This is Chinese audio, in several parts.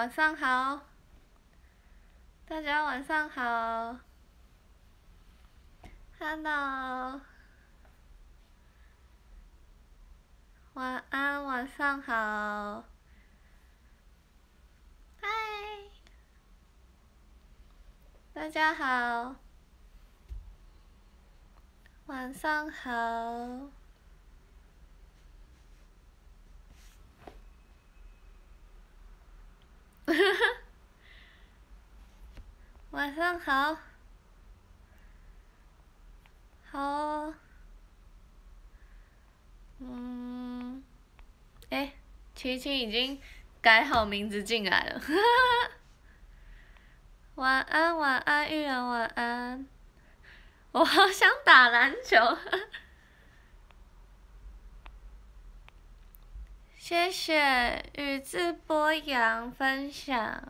晚上好，大家晚上好，Hello，晚安，晚上好，嗨，大家好，晚上好。晚上好，好，嗯，哎，琪琪已经改好名字进来了，晚安晚安，玉然晚安，我好想打篮球。谢谢宇智波阳分享，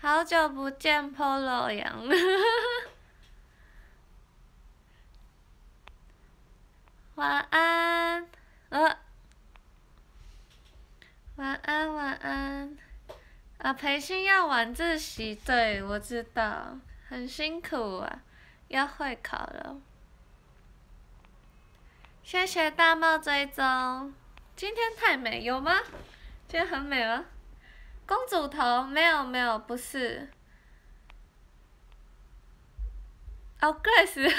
好久不见，polo 阳，晚安，呃，晚安晚安，啊，培训要晚自习，对我知道，很辛苦啊，要会考了，谢谢大帽追踪。今天太美，有吗？今天很美吗？公主头没有没有不是。哦 g r a c e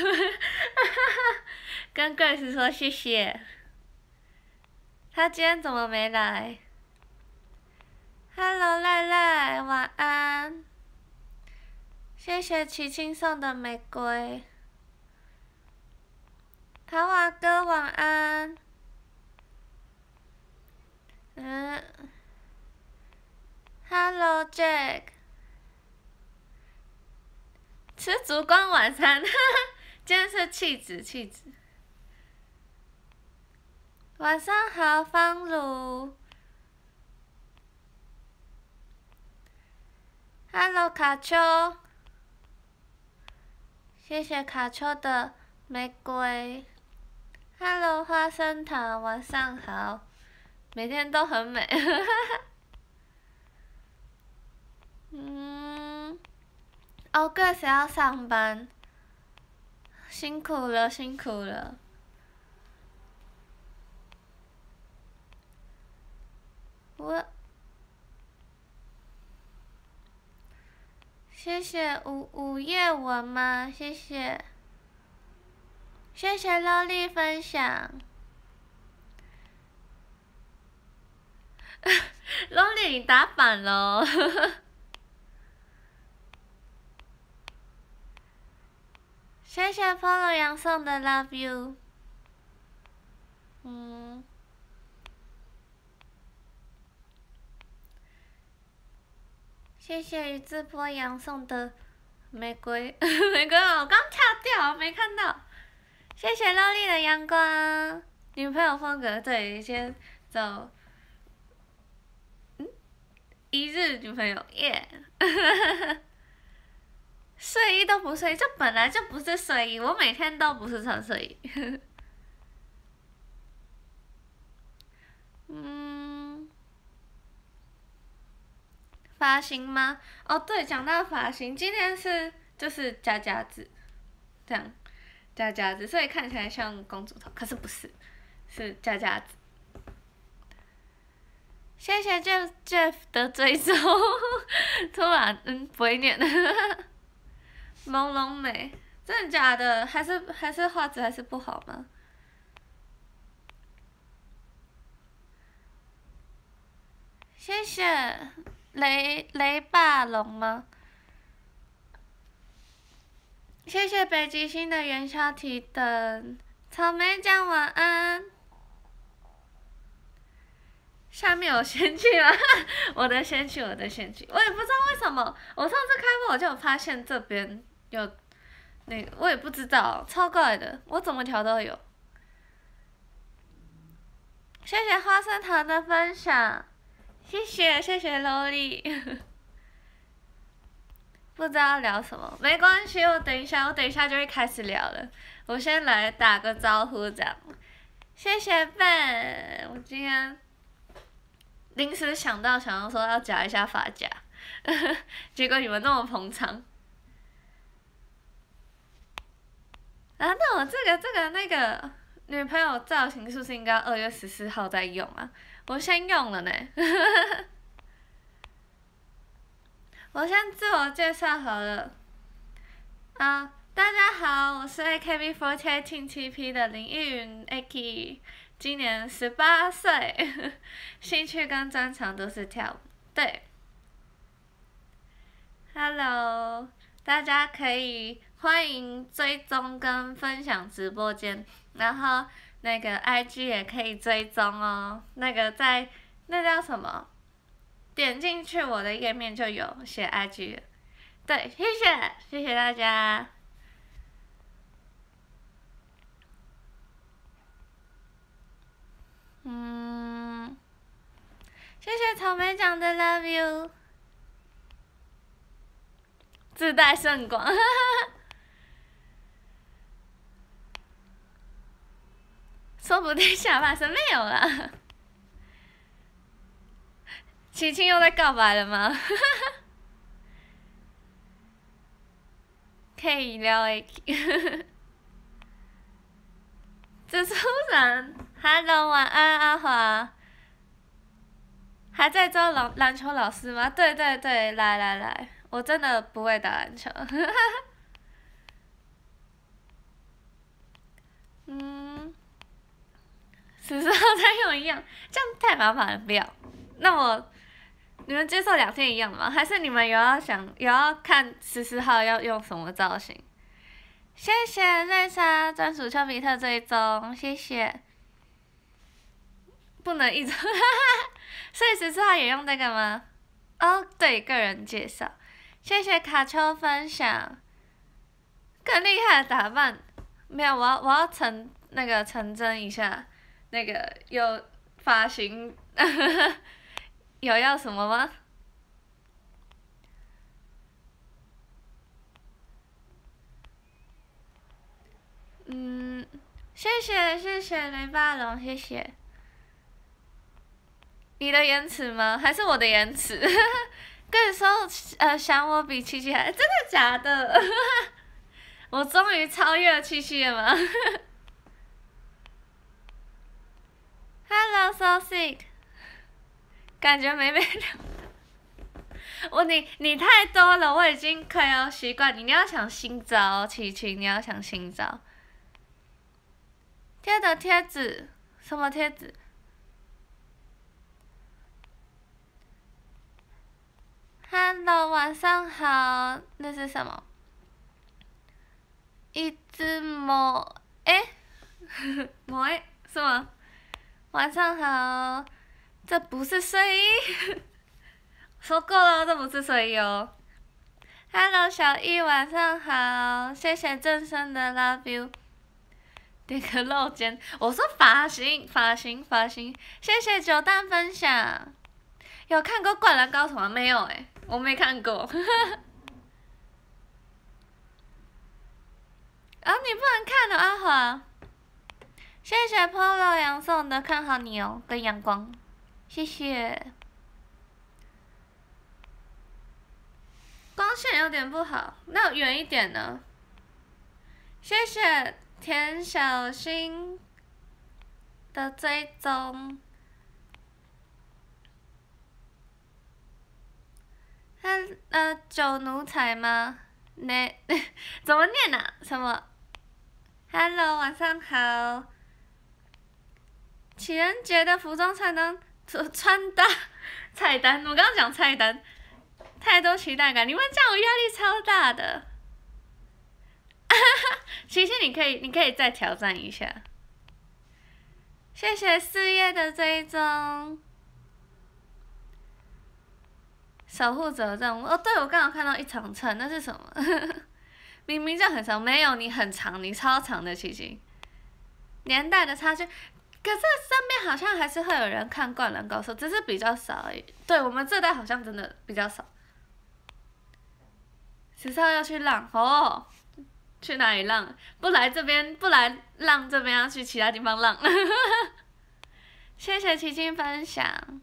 跟 g r a c e 说谢谢。他今天怎么没来？Hello，赖赖，晚安。谢谢齐青送的玫瑰。桃花哥，晚安。嗯，Hello Jack，吃烛光晚餐，哈哈，真是气质气质。晚上好，方露。Hello，卡丘。谢谢卡丘的玫瑰。Hello，花生糖，晚上好。每天都很美，嗯，我确实要上班，辛苦了，辛苦了。我。谢谢午午夜文吗？谢谢。谢谢老李分享。老林，打办喽？谢谢 f o l o 杨送的 love you。嗯。谢谢于志波杨送的玫瑰，玫瑰啊，我刚跳掉，没看到。谢谢老李的阳光，女朋友风格对，先走。一日女朋友，耶！睡衣都不睡，这本来就不是睡衣，我每天都不是穿睡衣。嗯。发型吗？哦，对，讲到发型，今天是就是夹夹子，这样，夹夹子，所以看起来像公主头，可是不是，是夹夹子。谢谢 Jeff Jeff 的追踪，突然嗯会念，朦 胧美，真的假的？还是还是画质还是不好吗？谢谢雷雷霸龙吗？谢谢北极星的元宵提灯，草莓酱晚安。下面有仙气了，我的仙气，我的仙气，我也不知道为什么，我上次开播我就发现这边有，那个我也不知道，超怪的，我怎么调都有。谢谢花生糖的分享，谢谢谢谢努力。不知道聊什么，没关系，我等一下，我等一下就会开始聊了。我先来打个招呼，这样。谢谢笨，我今天。临时想到，想要说要夹一下发夹，结果你们那么捧场。啊，那我这个、这个、那个女朋友造型是不是应该二月十四号再用啊？我先用了呢。我先自我介绍好了。啊，大家好，我是 AKB Fourteen 七 P 的林依云 AK。今年十八岁，兴趣跟专长都是跳舞。对，Hello，大家可以欢迎追踪跟分享直播间，然后那个 IG 也可以追踪哦。那个在那叫什么？点进去我的页面就有写 IG。对，谢谢，谢谢大家。嗯，谢谢草莓酱的 love you，自带圣光，哈哈，说不定下半身没有了，青青又在告白了吗？可以聊的，这突然。Hello，晚安，阿华。还在招篮篮球老师吗？对对对，来来来，我真的不会打篮球。嗯，十四号再用一样，这样太麻烦了，不要。那我，你们接受两天一样吗？还是你们也要想，也要看十四号要用什么造型？谢谢瑞莎专属丘比特追踪，谢谢。不能一直，所以十四号也用那个吗？哦，对，个人介绍，谢谢卡丘分享，更厉害的打扮，没有，我要我要成那个成真一下，那个有发型，有要什么吗？嗯，谢谢谢谢雷霸龙，谢谢。你的延迟吗？还是我的延迟？跟你说，呃，想我比七七还真的假的？我终于超越了七七了吗 h e l l o s o sick，感觉没被聊。我你你太多了，我已经快要习惯你。你要想新招，七七，你要想新招。贴的贴纸什么贴纸？Hello，晚上好，那是什么？一只猫？哎，猫？是吗？晚上好，这不是睡衣。说过了，这不是睡衣哦。Hello，小易，晚上好，谢谢郑生的 Love You。点个露肩，我说发型，发型，发型。谢谢九蛋分享。有看过《灌篮高手》吗？没有？哎。我没看过，啊，你不能看的阿华。谢谢 Polo 杨送的看好你哦跟阳光，谢谢。光线有点不好，那远一点呢？谢谢田小新的追踪。那呃，做奴才吗？那 怎么念呢？什么？Hello，晚上好。情人节的服装菜单，穿搭菜单。我刚刚讲菜单，太多期待感，你们这样我压力超大的。其实你可以，你可以再挑战一下。谢谢四月的追踪。守护者务哦，对我刚好看到一长串，那是什么？明明就很长，没有你很长，你超长的奇奇。年代的差距，可是身边好像还是会有人看《灌篮高手》，只是比较少而已。对我们这代好像真的比较少。十校要去浪哦，去哪里浪？不来这边，不来浪这边，要去其他地方浪。谢谢奇奇分享。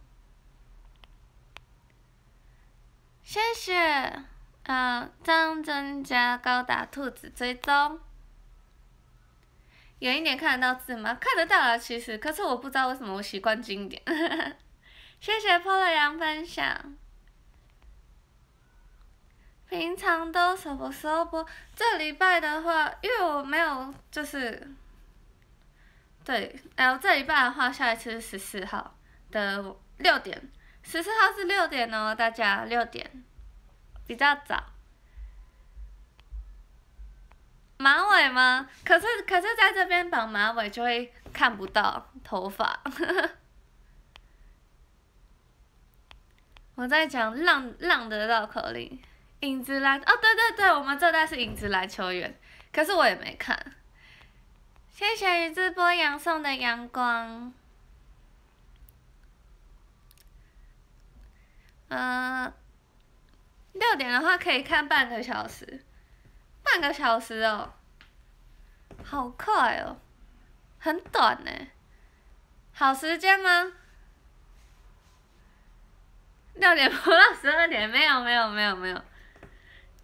谢谢，嗯，张真佳高达兔子追踪，远一点看得到字吗？看得到啊，其实可是我不知道为什么我习惯近点。谢谢 p o l 分享。平常都什么时候播？这礼拜的话，因为我没有就是，对，哎，这礼拜的话，下一次是十四号的六点。十四号是六点哦，大家六点，比较早。马尾吗？可是，可是在这边绑马尾就会看不到头发。我在讲浪浪的绕口令，影子篮哦，对对对，我们这代是影子篮球员。可是我也没看。谢谢余志波阳送的阳光。嗯，六点的话可以看半个小时，半个小时哦，好快哦，很短呢，好时间吗？六点不到十二点，没有没有没有没有，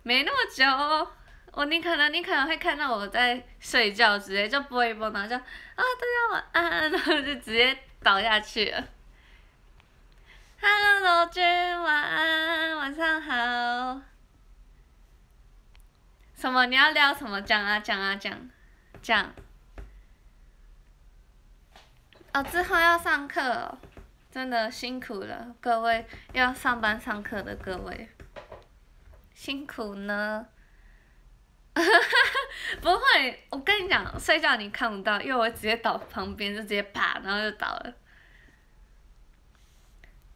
没那么久。我你可能你可能会看到我在睡觉，直接就播一播，然后就啊大家晚安，然后就直接倒下去。了。Hello，罗君，晚安，晚上好。什么？你要聊什么？讲啊讲啊讲，讲。哦，之后要上课，真的辛苦了，各位要上班上课的各位，辛苦呢。不会，我跟你讲，睡觉你看不到，因为我直接倒旁边，就直接啪，然后就倒了。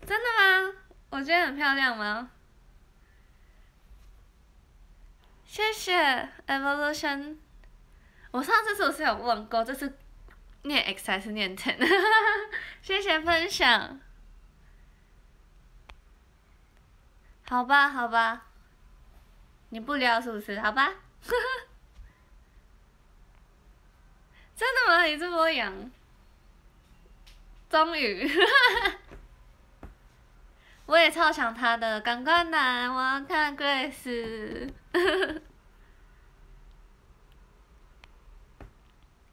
真的吗？我觉得很漂亮吗？谢谢 Evolution。我上次是不是有问过？这次念 ex 还是念 ten？谢谢分享。好吧，好吧。你不聊是不是？好吧。真的吗？你这么养？终于。我也超想他的，赶快男，我要看 Grace，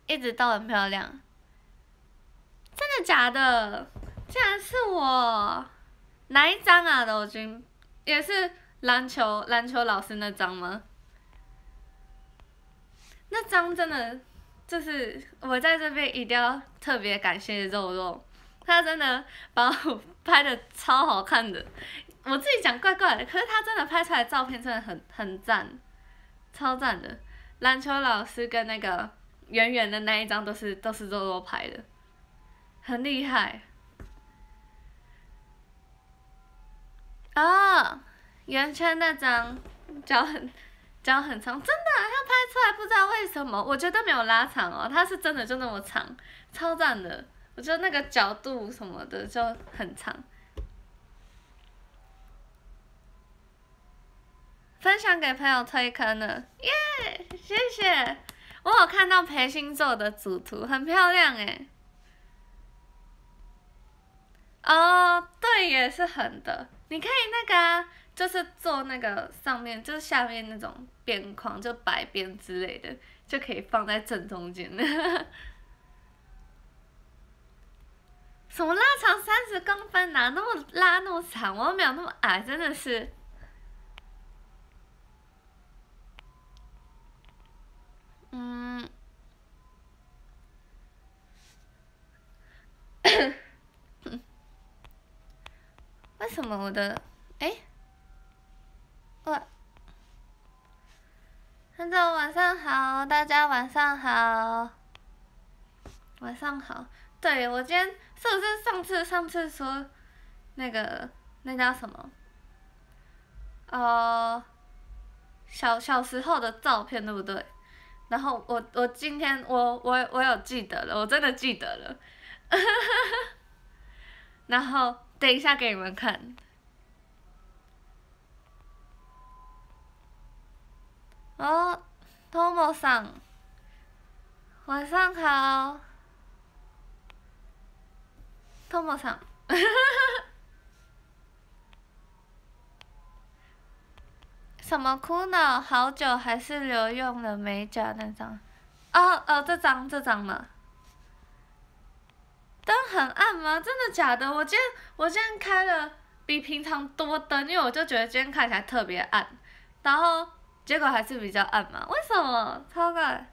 一直都很漂亮，真的假的？竟然是我？哪一张啊？都已经也是篮球，篮球老师那张吗？那张真的，就是我在这边一定要特别感谢肉肉。他真的把我拍的超好看的，我自己讲怪怪的，可是他真的拍出来照片真的很很赞，超赞的。篮球老师跟那个圆圆的那一张都是都是肉肉拍的，很厉害。啊，圆圈那张，脚很，脚很长，真的他拍出来不知道为什么，我觉得没有拉长哦，他是真的就那么长，超赞的。我觉得那个角度什么的就很长。分享给朋友推开了，耶！谢谢。我有看到裴星座的主图，很漂亮哎。哦，对，也是很的。你可以那个，就是做那个上面，就是下面那种边框，就白边之类的，就可以放在正中间。什么拉长三十公分哪那么拉那么长，我没有那么矮，真的是。嗯。为什么我的哎？我。很家晚上好！大家晚上好。晚上好，对我今天。是不是上次上次说，那个那叫什么？哦，小小时候的照片对不对？然后我我今天我我我有记得了，我真的记得了。然后等一下给你们看。哦，t h 桑，晚上好。什么ん。什么苦恼？好久还是留用了美甲那张？哦哦，这张这张嘛。灯很暗吗？真的假的？我今天我今天开了比平常多灯，因为我就觉得今天看起来特别暗。然后结果还是比较暗嘛？为什么？超怪。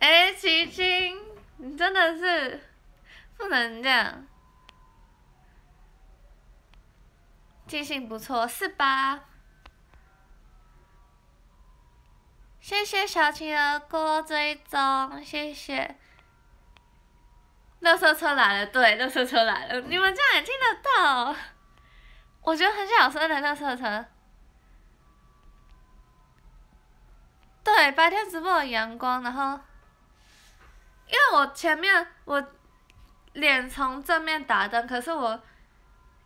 哎，琪，你真的是不能这样。记性不错，是吧？谢谢小青的过最终，谢谢。乐色车来了，对，乐色车来了，你们竟然听得到？我觉得很小声的乐色车。对，白天直播阳光，然后。因为我前面我脸从正面打灯，可是我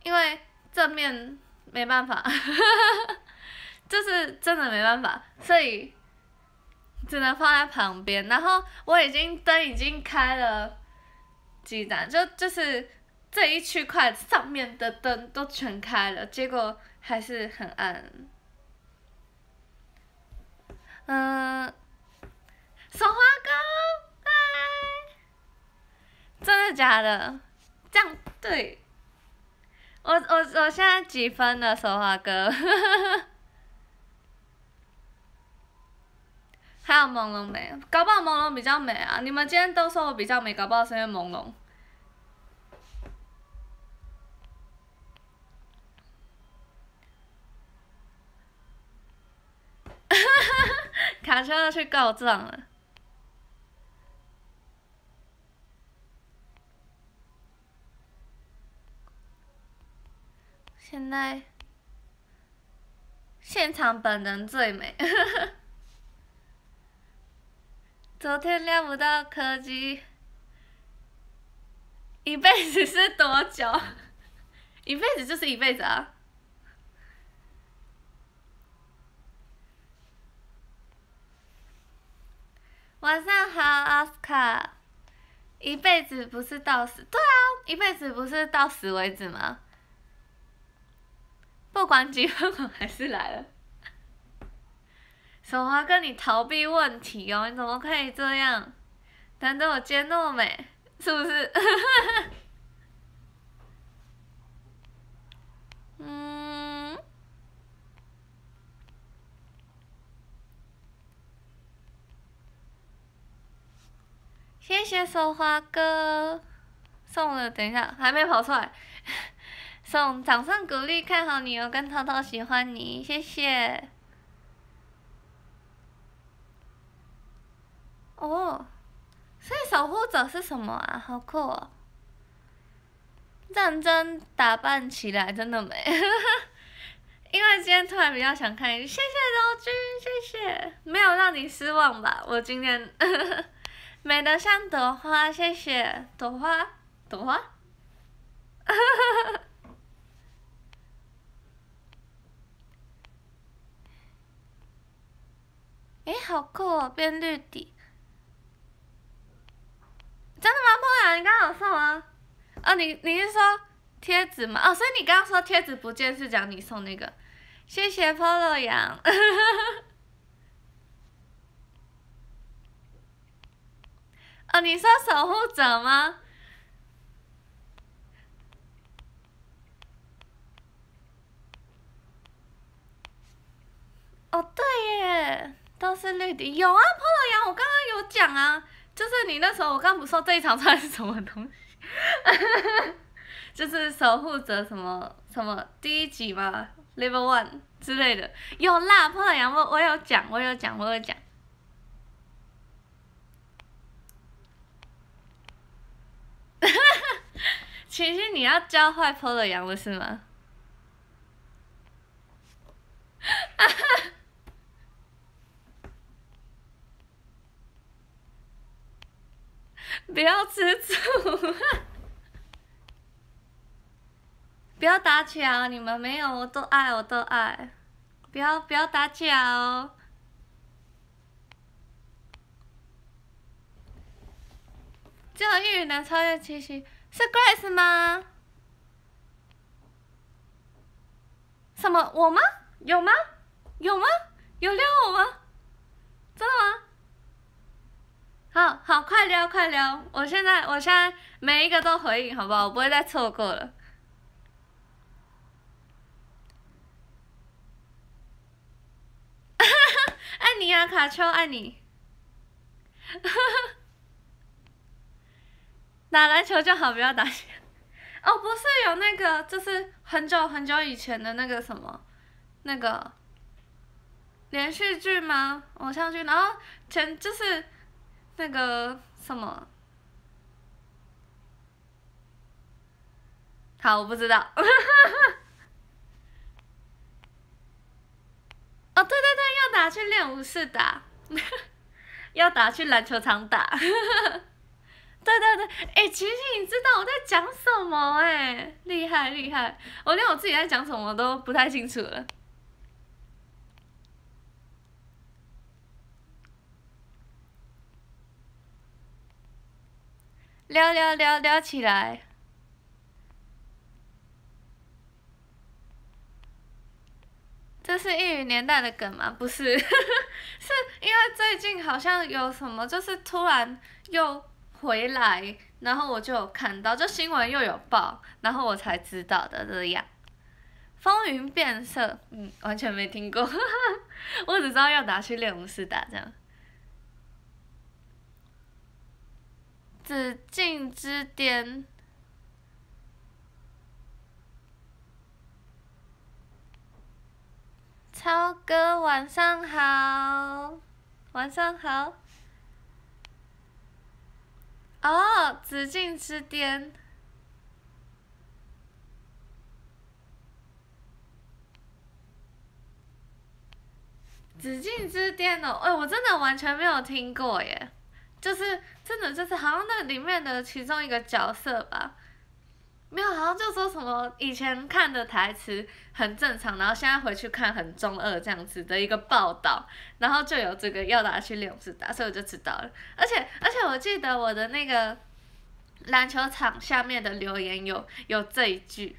因为正面没办法，就是真的没办法，所以只能放在旁边。然后我已经灯已经开了几盏，就就是这一区块上面的灯都全开了，结果还是很暗。嗯，说话狗。真的假的？这样对。我我我现在几分了，说话哥？还有朦胧美，搞不好朦胧比较美啊！你们今天都说我比较美，搞不好是因为朦胧。卡车要去告状了。现在，现场本人最美。昨天聊不到科技，一辈子是多久？一辈子就是一辈子啊。晚上好，奥斯卡。一辈子不是到死？对啊，一辈子不是到死为止吗？不管几分，我还是来了。手滑哥，你逃避问题哦？你怎么可以这样？难道我坚若美？是不是？嗯。谢谢手花哥。送了，等一下，还没跑出来。送掌声鼓励看好你哦，跟涛涛喜欢你，谢谢。哦，所以守护者是什么啊？好酷哦！战争打扮起来真的美。因为今天突然比较想看，谢谢柔君，谢谢，没有让你失望吧？我今天，美的像朵花，谢谢朵花，朵花。哈哈哈哈。哎，好酷哦，变绿底，真的吗朋友，你刚刚送什哦，你你是说贴纸吗？哦，所以你刚刚说贴纸不见是讲你送那个？谢谢 Polo 羊。哦，你说守护者吗？哦，对耶。都是绿的，有啊，泼了羊，我刚刚有讲啊，就是你那时候我刚不说这一场穿的是什么东西，就是守护者什么什么第一集嘛，level one 之类的，有啦，泼了羊我我有讲我有讲我有讲，其实 你要教坏泼了羊的是吗？不要吃醋，不要打来、哦！你们没有，我都爱，我都爱，不要不要打来哦！这个粤语能超越七夕，是 Grace 吗？什么我吗？有吗？有吗？有撩我吗？真的吗？好好快聊快聊！我现在我现在每一个都回应，好不好？我不会再错过了。爱你啊，卡丘，爱你。打篮球就好，不要打。哦，不是有那个，就是很久很久以前的那个什么，那个。连续剧吗？偶像剧，然后前就是。那个什么？好，我不知道。哦，对对对，要打去练武室打，要打去篮球场打。对对对，哎，琪琪，你知道我在讲什么？哎，厉害厉害，我连我自己在讲什么都不太清楚了。聊聊聊聊起来。这是异于年代的梗吗？不是，是因为最近好像有什么，就是突然又回来，然后我就有看到，就新闻又有报，然后我才知道的这样。风云变色，嗯，完全没听过，我只知道要拿去练武士打这样。紫禁之巅，超哥晚上好，晚上好。哦，紫禁之巅，紫禁之巅哦，哎，我真的完全没有听过耶。就是真的，就是好像那里面的其中一个角色吧，没有，好像就说什么以前看的台词很正常，然后现在回去看很中二这样子的一个报道，然后就有这个要打去练武打，所以我就知道了。而且而且，我记得我的那个篮球场下面的留言有有这一句，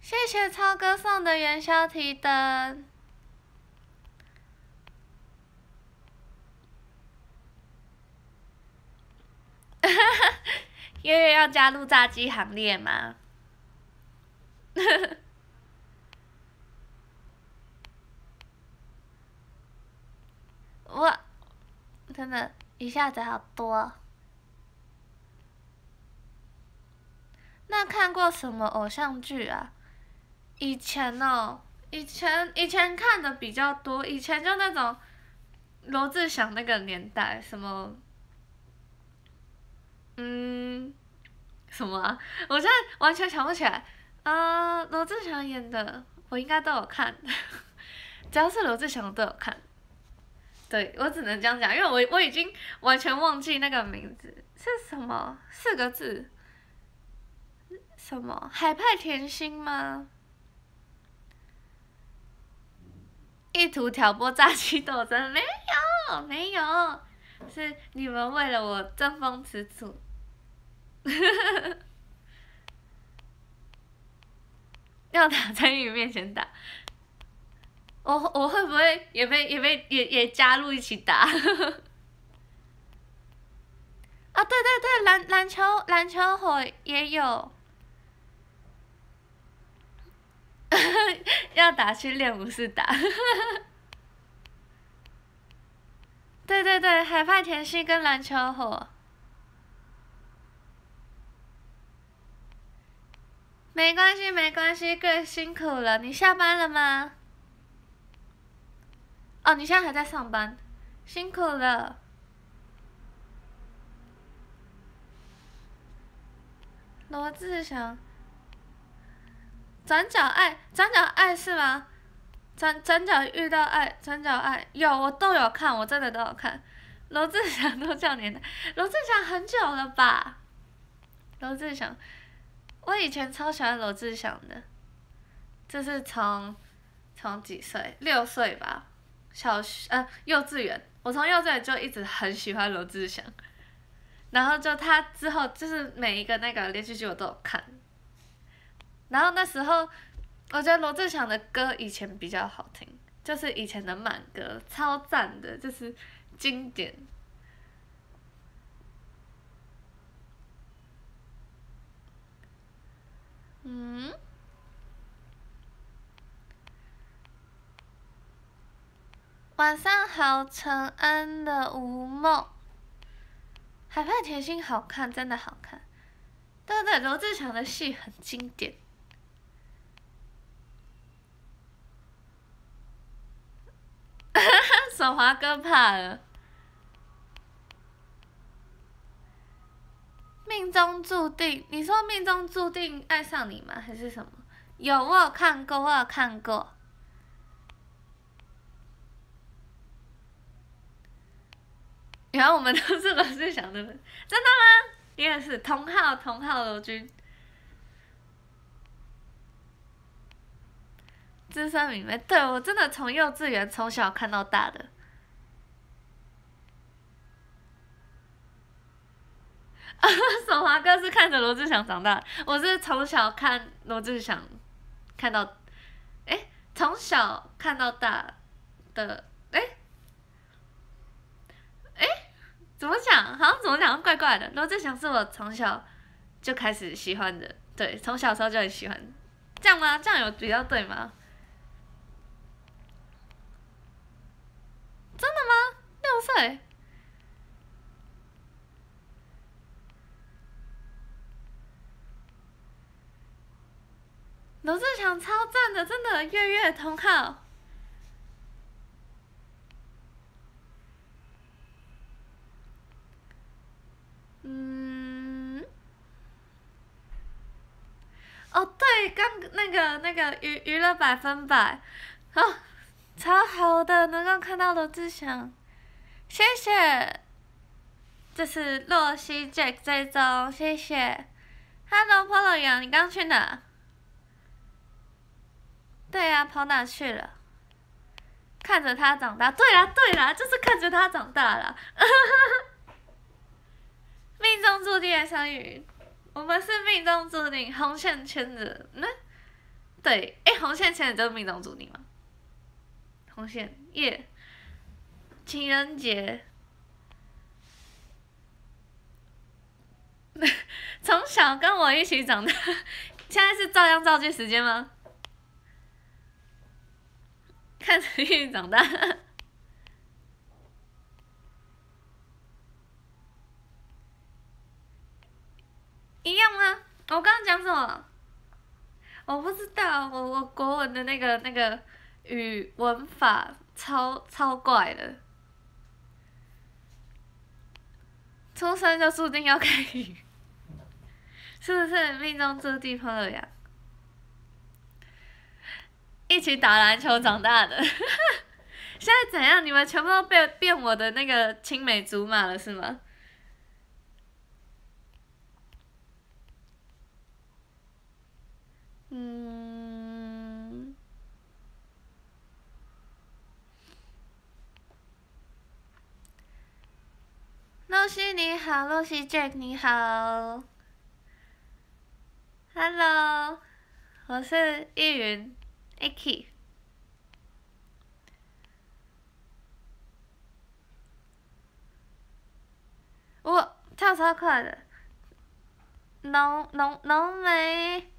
谢谢超哥送的元宵提灯。月 月要加入炸鸡行列吗？我真的，一下子好多。那看过什么偶像剧啊？以前哦，以前以前看的比较多，以前就那种，罗志祥那个年代什么？嗯，什么？我现在完全想不起来。呃，罗志祥演的，我应该都有看。只要是罗志祥都有看。对我只能这样讲，因为我我已经完全忘记那个名字是什么四个字。什么？海派甜心吗？意图挑拨阶级斗争？没有，没有。是你们为了我争风吃醋。要打在你面前打，我我会不会也被也被也也加入一起打？啊对对对，篮篮球篮球火也有，要打去练不是打。对对对，海派甜心跟篮球火。没关系，没关系，哥辛苦了。你下班了吗？哦，你现在还在上班，辛苦了。罗志祥。转角爱，转角爱是吗？转转角遇到爱，转角爱有我都有看，我真的都有看。罗志祥都叫年代，罗志祥很久了吧？罗志祥。我以前超喜欢罗志祥的，就是从从几岁六岁吧，小学呃幼稚园，我从幼稚园就一直很喜欢罗志祥，然后就他之后就是每一个那个连续剧我都有看，然后那时候我觉得罗志祥的歌以前比较好听，就是以前的慢歌超赞的，就是经典。嗯，晚上好，陈恩的吴梦，海派甜心好看，真的好看，对对，罗志祥的戏很经典，手滑哥怕了。命中注定？你说命中注定爱上你吗？还是什么？有我有看过，我有看过。原来我们都是罗是想的，真的吗？应该是同号同号罗军。资深明白，对我真的从幼稚园从小看到大的。守华哥是看着罗志祥长大，我是从小看罗志祥，看到，哎，从小看到大的，哎，哎，怎么讲？好像怎么讲？怪怪的。罗志祥是我从小就开始喜欢的，对，从小时候就很喜欢，这样吗？这样有比较对吗？真的吗？六岁。罗志祥超赞的，真的月月同号。嗯。哦，对，刚那个那个娱娱乐百分百，哦，超好的，能够看到罗志祥，谢谢。这是洛西 Jack 追踪，谢谢。Hello，Polo 杨，你刚去哪？对呀，跑哪去了？看着他长大，对啦，对啦，就是看着他长大了。命中注定啊，相遇，我们是命中注定，红线牵着那。对，哎，红线牵着就是命中注定吗？红线耶，情人节。从小跟我一起长大，现在是照样造句时间吗？看着玉长大，一样吗？我刚刚讲什么？我不知道，我我国文的那个那个语文法超超怪的，初三就注定要开语，是不是命中注定破了呀？一起打篮球长大的，现在怎样？你们全部都变变我的那个青梅竹马了，是吗？嗯。露西你好露西 Jack 你好。Hello，我是依云。哎，去！我跳超快的。侬侬侬没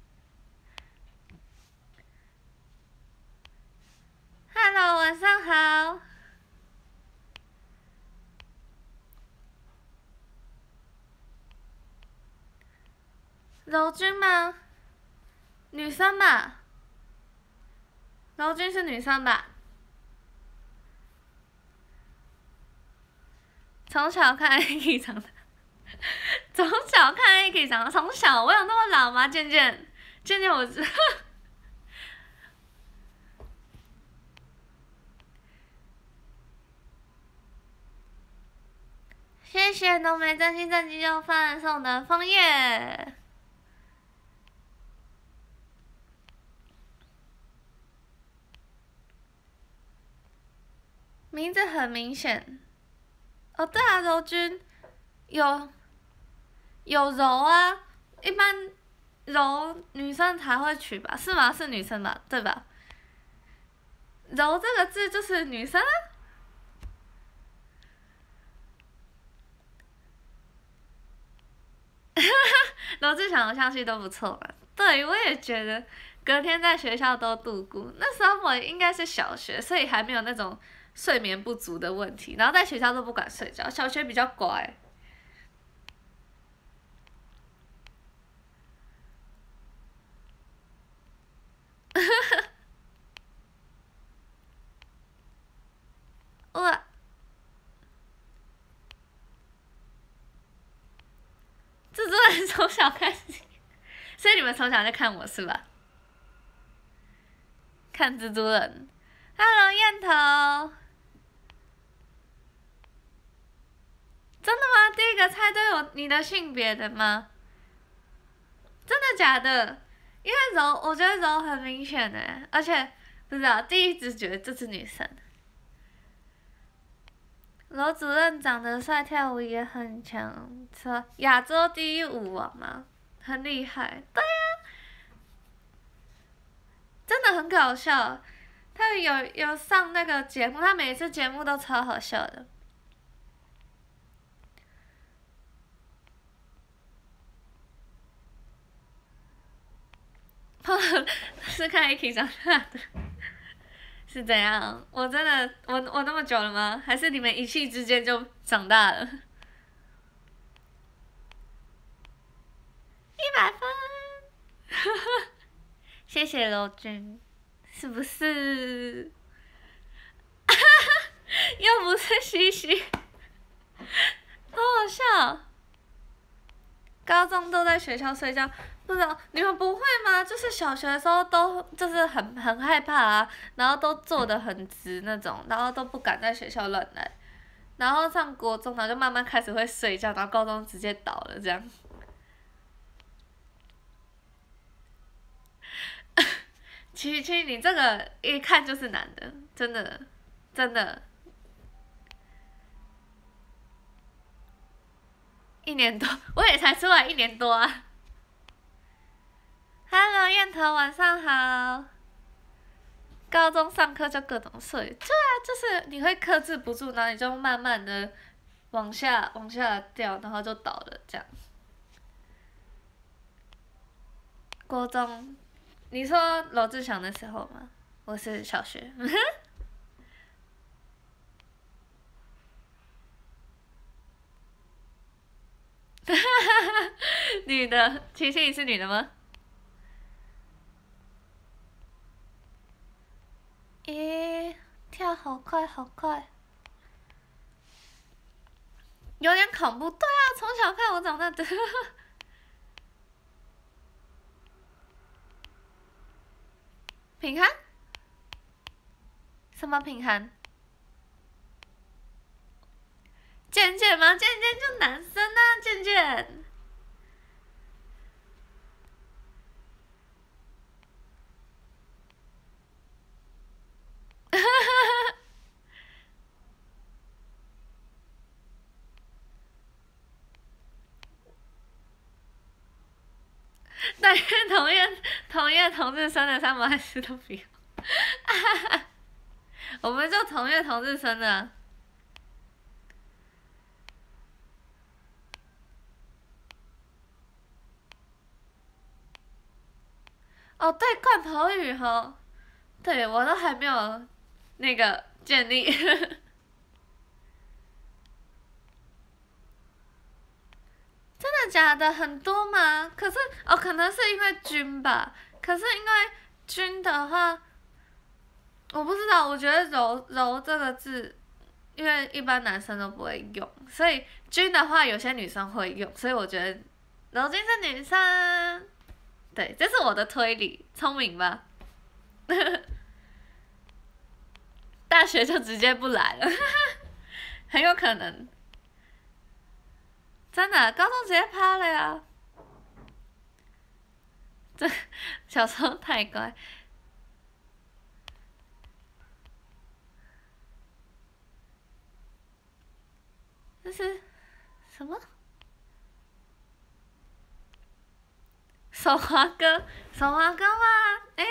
？Hello，晚上好。女君们，女生们。罗军是女生吧？从小看 AK 长的，从小看 AK 长的，从小我有那么老吗？娟娟，娟娟我知道。谢谢浓眉真心真意要饭送的枫叶。名字很明显，哦，对啊，柔君，有，有柔啊，一般柔女生才会取吧，是吗？是女生吧，对吧？柔这个字就是女生。罗志祥的相声都不错吧？对，我也觉得，隔天在学校都度过。那时候我应该是小学，所以还没有那种。睡眠不足的问题，然后在学校都不敢睡觉。小学比较乖。我。蜘蛛人从小看，所以你们从小在看我是吧？看蜘蛛人，Hello，燕头。真的吗？第一个猜对我你的性别的吗？真的假的？因为柔，我觉得柔很明显的，而且不知道第一次觉得这是女生。罗主任长得帅，跳舞也很强，说亚洲第一舞王嘛，很厉害。对呀，真的很搞笑。他有有上那个节目，他每次节目都超好笑的。是看 AK 长大的，是怎样？我真的，我我那么久了吗？还是你们一气之间就长大了？一百分！谢谢罗军，是不是？又不是西西，好好笑！高中都在学校睡觉。不知道你们不会吗？就是小学的时候都就是很很害怕啊，然后都坐的很直那种，然后都不敢在学校乱来。然后上国中呢，就慢慢开始会睡觉，然后高中直接倒了这样。其实你这个一看就是男的，真的，真的。一年多，我也才出来一年多啊。Hello，燕彤，晚上好。高中上课就各种睡，对啊，就是你会克制不住，然后你就慢慢的往下往下掉，然后就倒了这样。高中，你说罗志祥的时候吗？我是小学。哈哈哈！女的，齐琪，你是女的吗？咦，跳好快，好快，有点恐怖。对啊，从小看我长大。平衡？什么平衡？捡捡吗？捡捡。同月同月同日生的三毛还是都比我，我们就同月同日生的。哦，对，罐头雨哦，对我都还没有那个建立。真的假的很多吗？可是哦，可能是因为军吧。可是因为军的话，我不知道。我觉得柔柔这个字，因为一般男生都不会用，所以军的话有些女生会用。所以我觉得柔军是女生，对，这是我的推理，聪明吧？大学就直接不来了，很有可能。真的，高中直接拍了呀！这 时候太乖。这是什么？手滑哥，手滑哥吗？哎，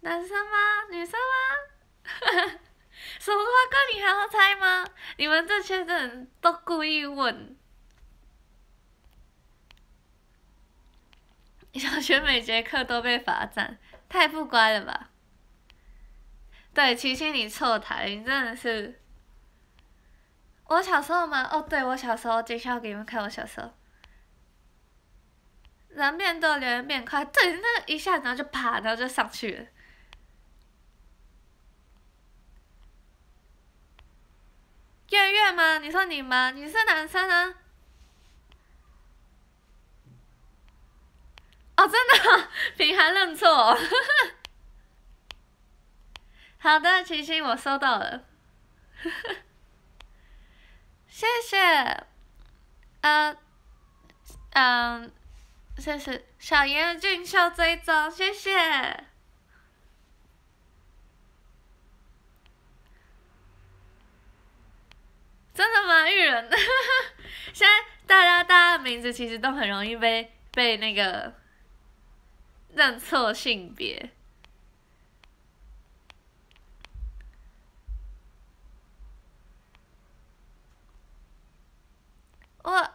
男生吗？女生吗？手滑哥，你还要猜吗？你们这些人都故意问。小学每节课都被罚站，太不乖了吧？对，琪琪，你错台，你真的是。我小时候嘛，哦，对，我小时候经常给你们看我小时候。人变多，人变快，对，那一下，然后就啪，然后就上去了。月月吗？你说你们？你是男生啊？哦，真的，平 安认错，好的，晴晴我收到了，谢谢，呃，嗯，谢谢小严俊秀追踪，谢谢，真的吗？玉人，现在大家大家名字其实都很容易被被那个。认错性别。我，啊！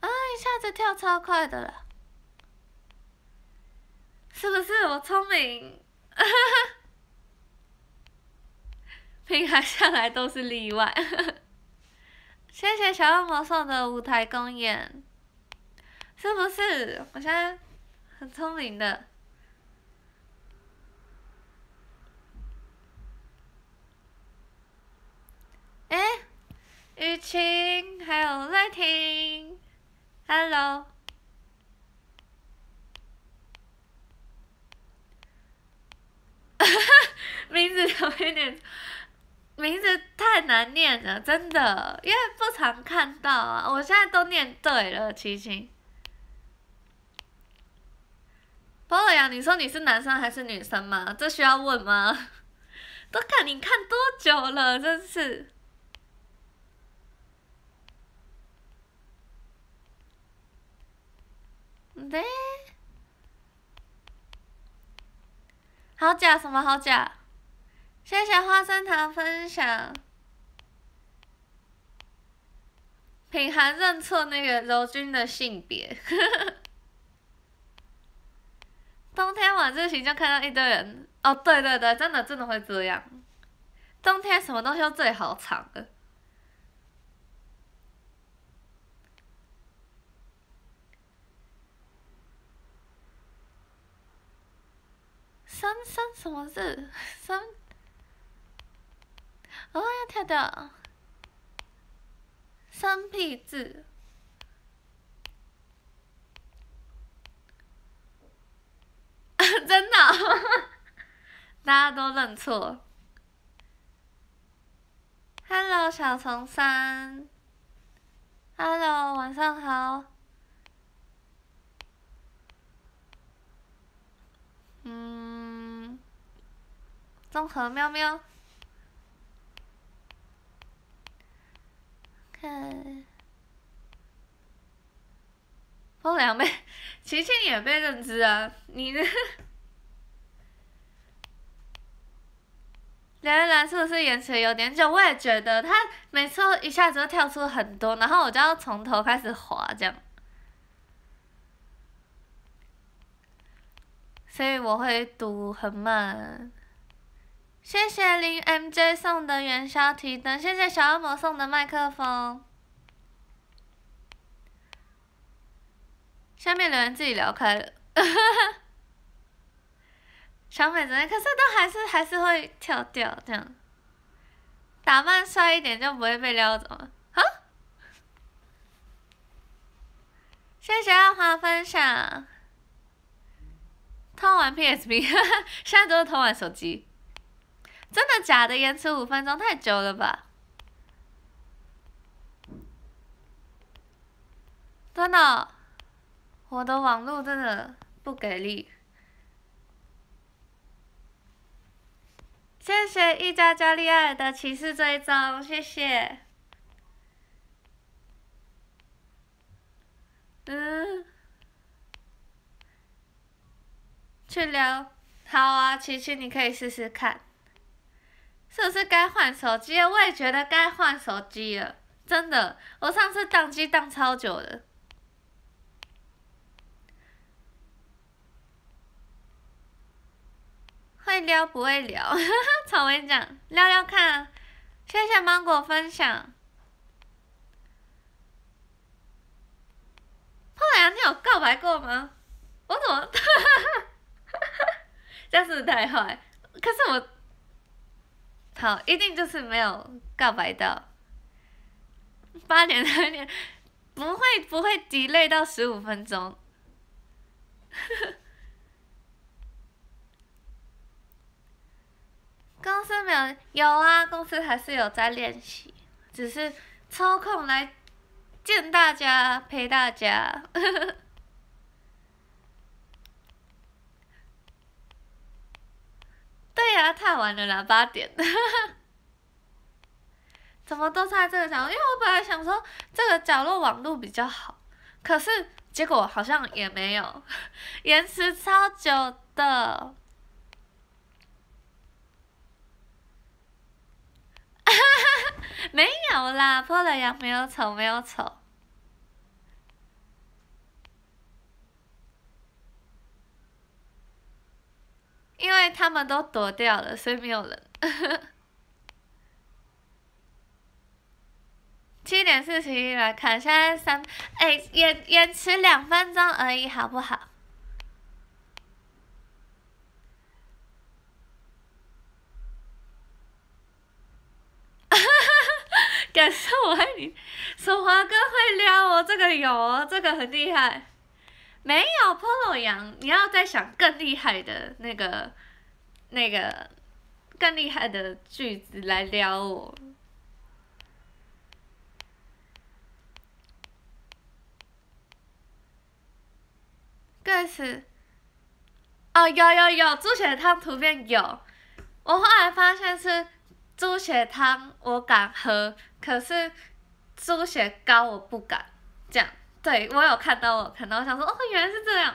一下子跳超快的了，是不是我聪明？平台下来都是例外。谢谢小恶魔送的舞台公演。是不是？我现在很聪明的。哎，雨晴还有赖婷，Hello。名字一点，名字太难念了，真的，因为不常看到啊。我现在都念对了，齐星。包了呀！你说你是男生还是女生吗？这需要问吗？都看你看多久了，真是。对。好假什么好假？谢谢花生糖分享。品含认错那个柔君的性别。冬天晚自习就看到一堆人，哦，对对对，真的真的会这样。冬天什么东西最好藏的？三三什么字？三？我要跳掉。到。三撇字。真的，大家都能出。Hello，小松山。Hello，晚上好。嗯，综合喵喵。看。我两呗，琪琪也被认知啊，你呢？梁一蓝是不是延迟有点久？我也觉得，她每次一下子跳出很多，然后我就要从头开始滑，这样。所以我会读很慢。谢谢林 MJ 送的元宵提灯，谢谢小恶魔送的麦克风。下面留言自己聊开了，小美真的，可是都还是还是会跳掉这样。打扮帅一点就不会被撩走了，哈？谢谢二花分享。偷玩 PSV，现在都是偷玩手机。真的假的？延迟五分钟太久了吧？真的。我的网络真的不给力。谢谢一家加利爱的骑士追踪，谢谢。嗯。去聊，好啊，琪琪，你可以试试看。是不是该换手机了？我也觉得该换手机了，真的，我上次宕机宕超久了。会撩不会 撩，草我讲，聊聊看。谢谢芒果分享。后来你有告白过吗？我怎么，哈哈哈，哈哈是太坏？可是我，好，一定就是没有告白到。八年八年，不会不会积累到十五分钟。公司没有有啊，公司还是有在练习，只是抽空来见大家，陪大家。对啊，太晚了啦，八点。怎么都在这个角落？因为我本来想说这个角落网络比较好，可是结果好像也没有 延迟超久的。没有啦，破了羊没有丑，没有丑。因为他们都躲掉了，所以没有人。七点四十一来看，现在三，哎，延延迟两分钟而已，好不好？是我爱你，守华哥会撩我，这个有哦，这个很厉害。没有，Polo 羊，你要再想更厉害的那个，那个更厉害的句子来撩我。这次，哦有有有猪血汤图片有，我后来发现是猪血汤，我敢喝。可是，猪血糕我不敢，这样对我有看到，我看到我想说哦，原来是这样。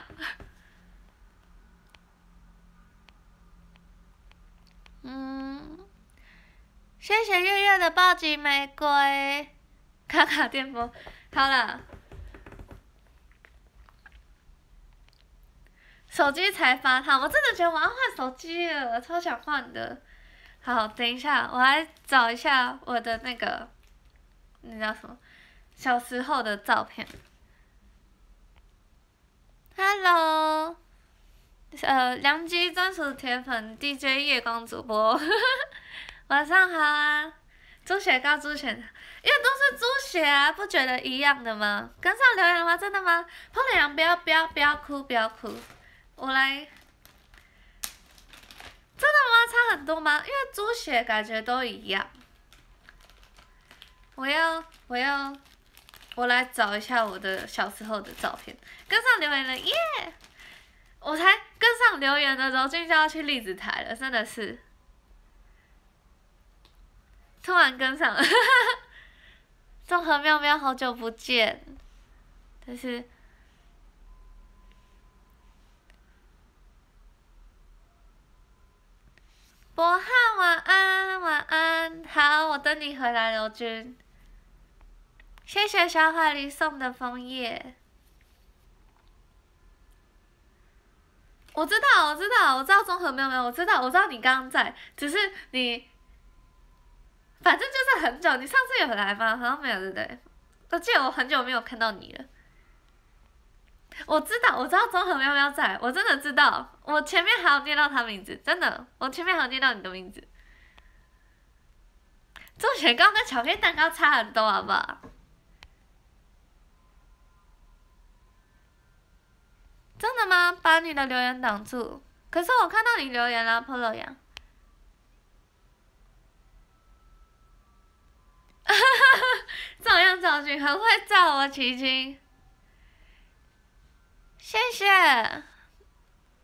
嗯，谢谢月月的暴击玫瑰，卡卡电波，好了。手机才发烫，我真的觉得我要换手机了，超想换的。好，等一下，我来找一下我的那个。那叫什么？小时候的照片。Hello，呃，梁机专属铁粉 DJ 夜光主播，晚上好。啊！猪血搞猪血，因为都是猪血，不觉得一样的吗？跟上留言了吗？真的吗？碰丽阳，不要不要不要哭不要哭，我来。真的吗？差很多吗？因为猪血感觉都一样。我要，我要，我来找一下我的小时候的照片。跟上留言了耶！我才跟上留言的柔君就要去栗子台了，真的是。突然跟上，了，综合喵喵好久不见。但是。博翰晚安，晚安。好，我等你回来，柔君。谢谢小海狸送的枫叶。我知道，我知道，我知道综合喵喵，我知道，我知道你刚刚在，只是你，反正就是很久，你上次有来吗？好像没有对不对？我记得我很久没有看到你了。我知道，我知道综合喵喵在，我真的知道，我前面还有念到他名字，真的，我前面还有念到你的名字。做雪糕跟巧克力蛋糕差很多好不？好？真的吗？把你的留言挡住。可是我看到你留言了 p o l o 呀。照样造句，很会造啊，奇晴。谢谢。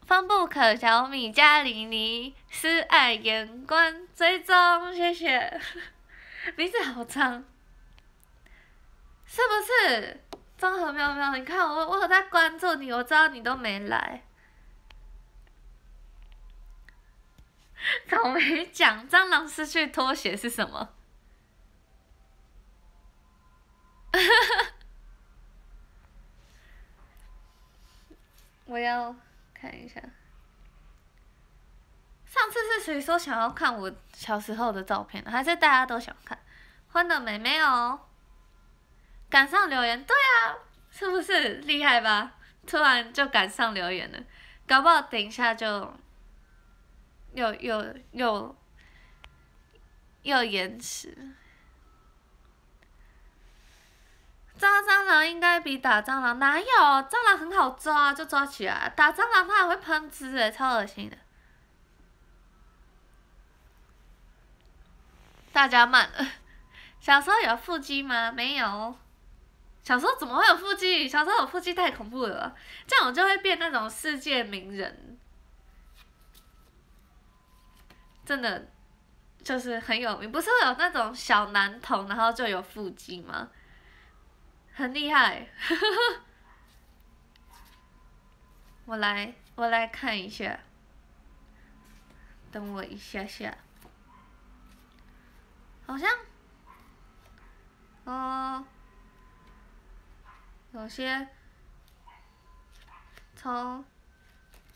方不可 e 小米加李尼失爱言光追踪，谢谢。名字好长。是不是？张和喵喵，你看我，我在关注你，我知道你都没来。草没讲，蟑螂失去拖鞋是什么？我要看一下。上次是谁说想要看我小时候的照片？还是大家都想看？欢乐美美哦。赶上留言，对啊，是不是厉害吧？突然就赶上留言了，搞不好等一下就又又又又延迟。抓蟑螂应该比打蟑螂难哟，蟑螂很好抓，就抓起来。打蟑螂它还会喷汁的，超恶心的。大家慢。小时候有腹肌吗？没有。小时候怎么会有腹肌？小时候有腹肌太恐怖了，这样我就会变那种世界名人。真的，就是很有名。不是有那种小男童，然后就有腹肌吗？很厉害。我来，我来看一下。等我一下下。好像，呃。有些从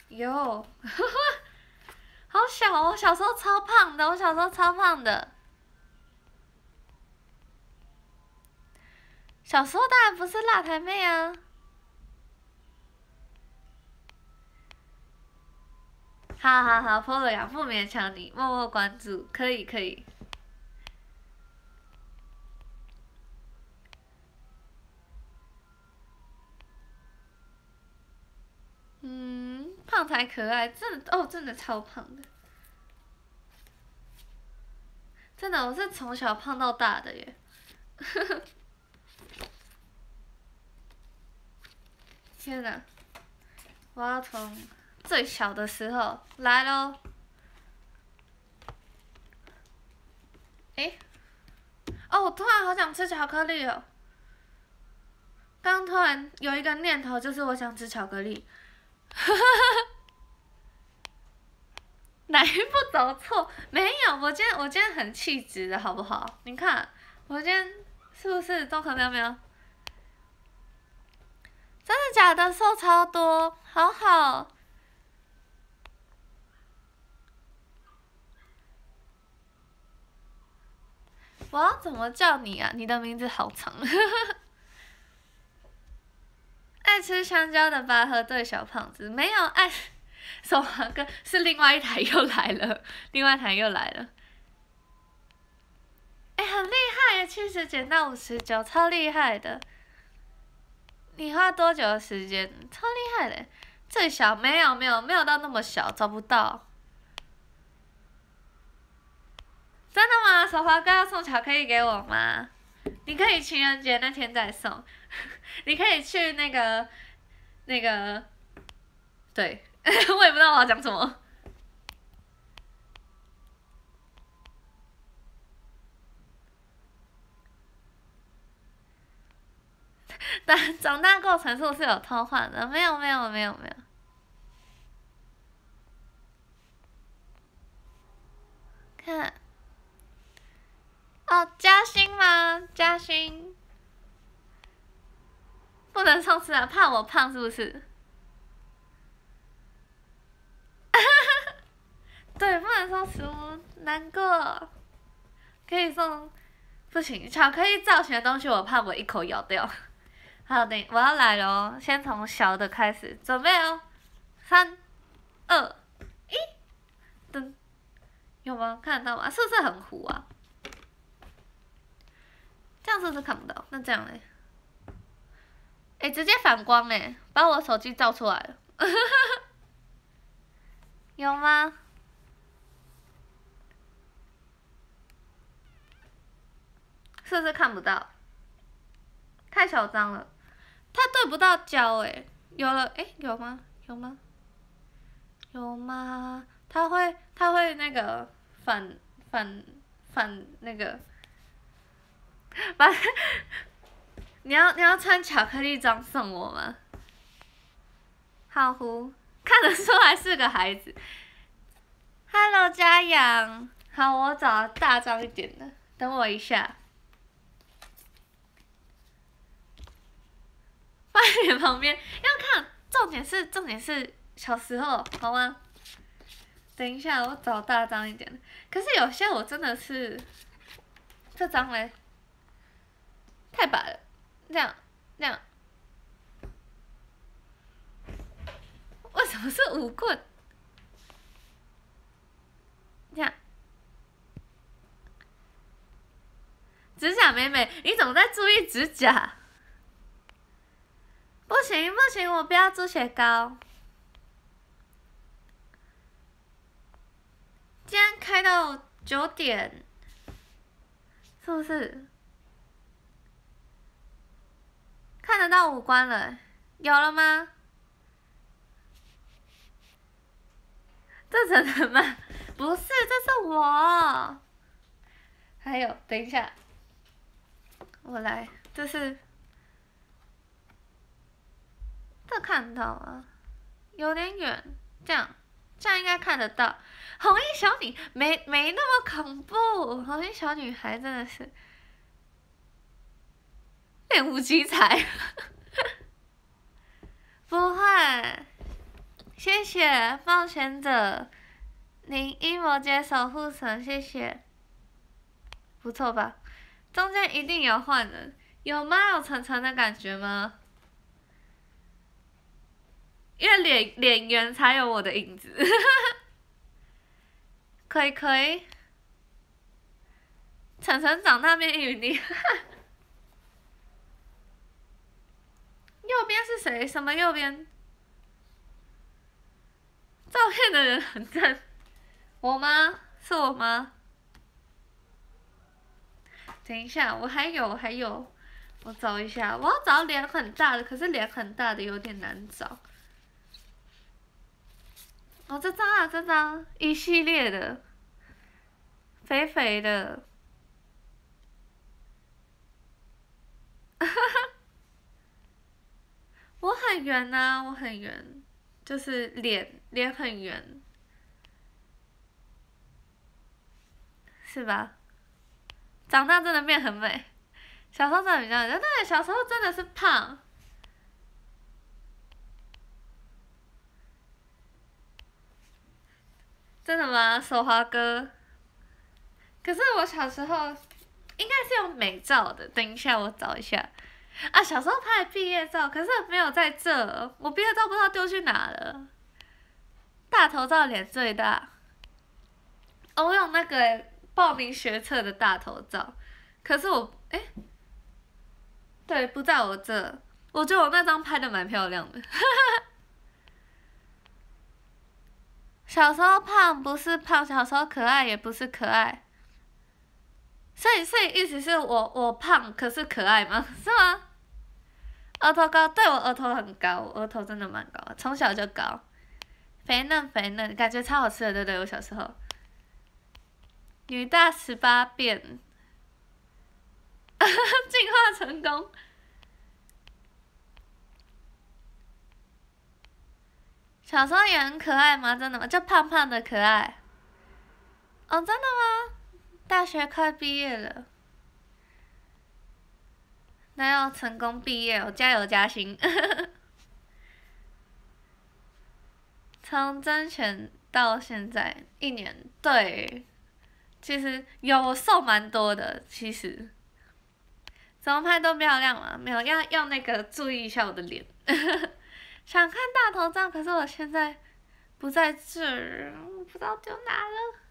有，好小哦！小时候超胖的，我小时候超胖的。小时候当然不是辣台妹啊。好好好 f o l o 呀，不勉强你，默默关注，可以可以。嗯，胖才可爱，真的哦，真的超胖的，真的我是从小胖到大的耶！天哪！我要从最小的时候来喽。诶，哦，我突然好想吃巧克力哦！刚突然有一个念头，就是我想吃巧克力。哪一步走错？没有，我今天我今天很气质的，好不好？你看，我今天是不是综合喵喵？真的假的？瘦超多，好好。我要怎么叫你啊？你的名字好长。爱吃香蕉的巴赫队小胖子没有爱，手花哥是另外一台又来了，另外一台又来了。哎，很厉害啊！七十减到五十九，超厉害的。你花多久的时间？超厉害的，最小没有没有没有到那么小，找不到。真的吗？手华哥要送巧克力给我吗？你可以情人节那天再送。你可以去那个，那个，对，我也不知道我要讲什么。但长大过程是有偷换的，没有没有没有没有。看，哦，嘉兴吗？嘉兴。不能送吃啊，怕我胖是不是？对，不能送物，难过。可以送，不行，巧克力造型的东西我怕我一口咬掉。好，等我要来哦，先从小的开始，准备哦。三、二、一，等。有吗？看得到吗？是不是很糊啊？这样是不是看不到？那这样嘞？诶，直接反光诶，把我手机照出来了，有吗？是不是看不到？太嚣张了！它对不到焦诶，有了诶，有吗？有吗？有吗？它会，它会那个反反反那个 反你要你要穿巧克力装送我吗？好糊，看得出来是个孩子。Hello，家阳，好，我找大张一点的，等我一下。放在旁边要看，重点是重点是小时候好吗？等一下，我找大张一点的。可是有些我真的是，这张嘞，太白了。这样，这样，为什么是五块？这样，指甲美美，你怎么在注意指甲。不行不行，我不要做雪糕。今天开到九点，是不是？看得到五官了，有了吗？这真的吗？不是，这是我。还有，等一下，我来，这是，这看得到，有点远，这样，这样应该看得到。红衣小女，没没那么恐怖。红衣小女孩真的是。无极菜，不换，谢谢冒险者，您一魔界守护神，谢谢，不错吧？中间一定有换人，有吗？有晨晨的感觉吗？因为连连圆才有我的影子，可 以可以，晨晨长大变有你。右边是谁？什么右边？照片的人很正，我吗？是我吗？等一下，我还有还有，我找一下。我要找脸很大的，可是脸很大的有点难找。哦，这张啊，这张，一系列的，肥肥的。哈哈。我很圆呐，我很圆，就是脸脸很圆，是吧？长大真的变很美，小时候长得比较……对，小时候真的是胖，真的吗，手话哥？可是我小时候应该是有美照的，等一下我找一下。啊，小时候拍的毕业照，可是没有在这，我毕业照不知道丢去哪了。大头照脸最大，我有那个报名学测的大头照，可是我哎，对，不在我这，我觉得我那张拍的蛮漂亮的。小时候胖不是胖，小时候可爱也不是可爱。所以，所以意思是我我胖，可是可爱吗？是吗？额头高，对我额头很高，额头真的蛮高，从小就高，肥嫩肥嫩，感觉超好吃的，对不对？我小时候，女大十八变，进化成功。小时候也很可爱吗？真的吗？就胖胖的可爱。哦，真的吗？大学快毕业了，那要成功毕业，我加油，加薪。从之前到现在一年，对，其实有瘦蛮多的，其实怎么拍都漂亮嘛。没有要要那个注意一下我的脸，想看大头照，可是我现在不在这儿，不知道丢哪了。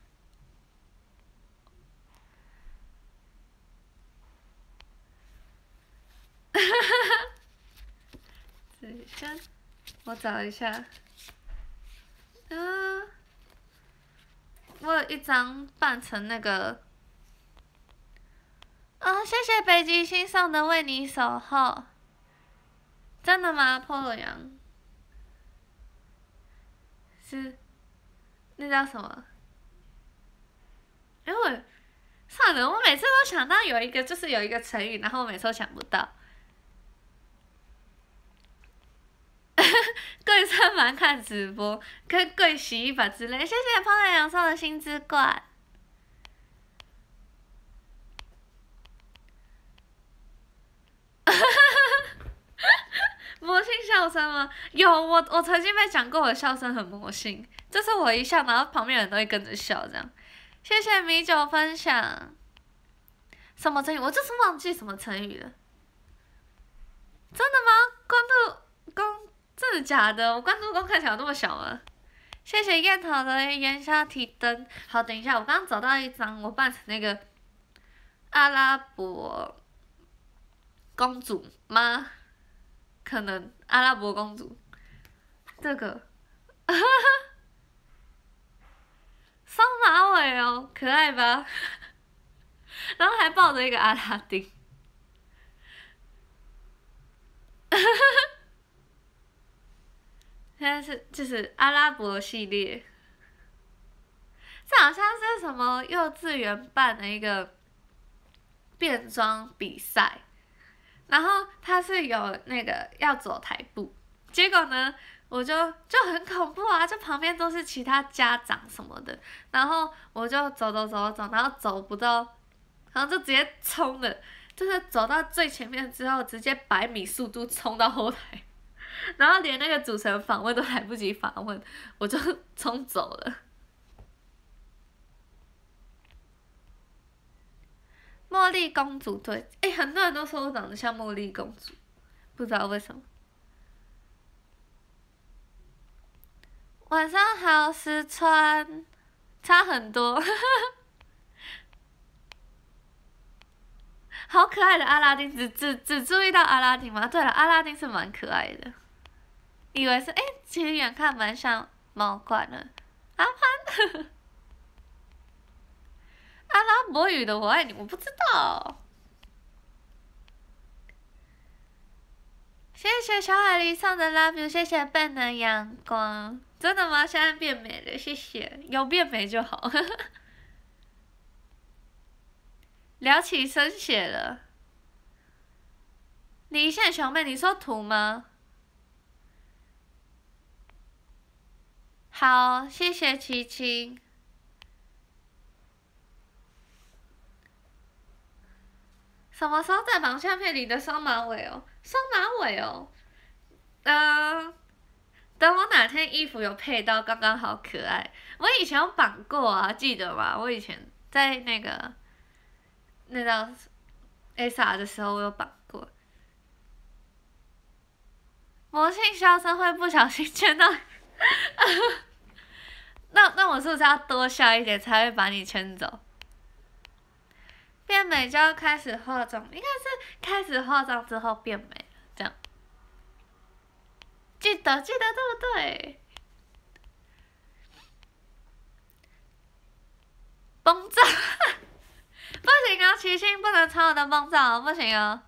先，我找一下。啊！我有一张扮成那个。啊！谢谢北极星送的为你守候。真的吗？鄱羊？是。那叫什么？因为算了，我每次都想到有一个，就是有一个成语，然后我每次都想不到。跪吹灯看直播，跟跪洗衣吧之类谢谢胖太阳送的星之冠。魔性笑声吗？有我，我曾经被讲过我的笑声很魔性，就是我一笑，然后旁边人都会跟着笑这样。谢谢米酒分享。什么成语？我就是忘记什么成语了。真的吗？关注公真的假的？我关注公看起来有那么小吗？谢谢燕头的烟消提灯。好，等一下，我刚找到一张，我扮成那个阿拉伯公主吗？可能阿拉伯公主这个，双马尾哦，可爱吧？然后还抱着一个阿拉丁。现在是就是阿拉伯系列，这好像是什么幼稚园办的一个变装比赛，然后他是有那个要走台步，结果呢，我就就很恐怖啊，就旁边都是其他家长什么的，然后我就走走走走，然后走不到，然后就直接冲了，就是走到最前面之后，直接百米速度冲到后台。然后连那个主持人访问都来不及访问，我就 冲走了。茉莉公主对，哎，很多人都说我长得像茉莉公主，不知道为什么。晚上好，四川，差很多。好可爱的阿拉丁，只只只注意到阿拉丁吗？对了，阿拉丁是蛮可爱的。以为是哎，其实远看蛮像猫怪的。阿 潘，阿拉伯语的我爱你，我不知道。谢谢小海狸送的《Love》，you，谢谢笨的阳光。真的吗？现在变美了，谢谢，有变美就好。聊起深血了。李现小妹，你说图吗？好，谢谢琪琪。什么时候再绑下面你的双马尾哦？双马尾哦。嗯。等我哪天衣服有配到，刚刚好可爱。我以前有绑过啊，记得吗？我以前在那个。那张 A R 的时候，我有绑过。魔性笑声会不小心见到。那那我是不是要多笑一点，才会把你牵走？变美就要开始化妆，应该是开始化妆之后变美，这样。记得记得对不对？蹦扎，不行啊！齐心不能穿我的蹦啊，不行啊！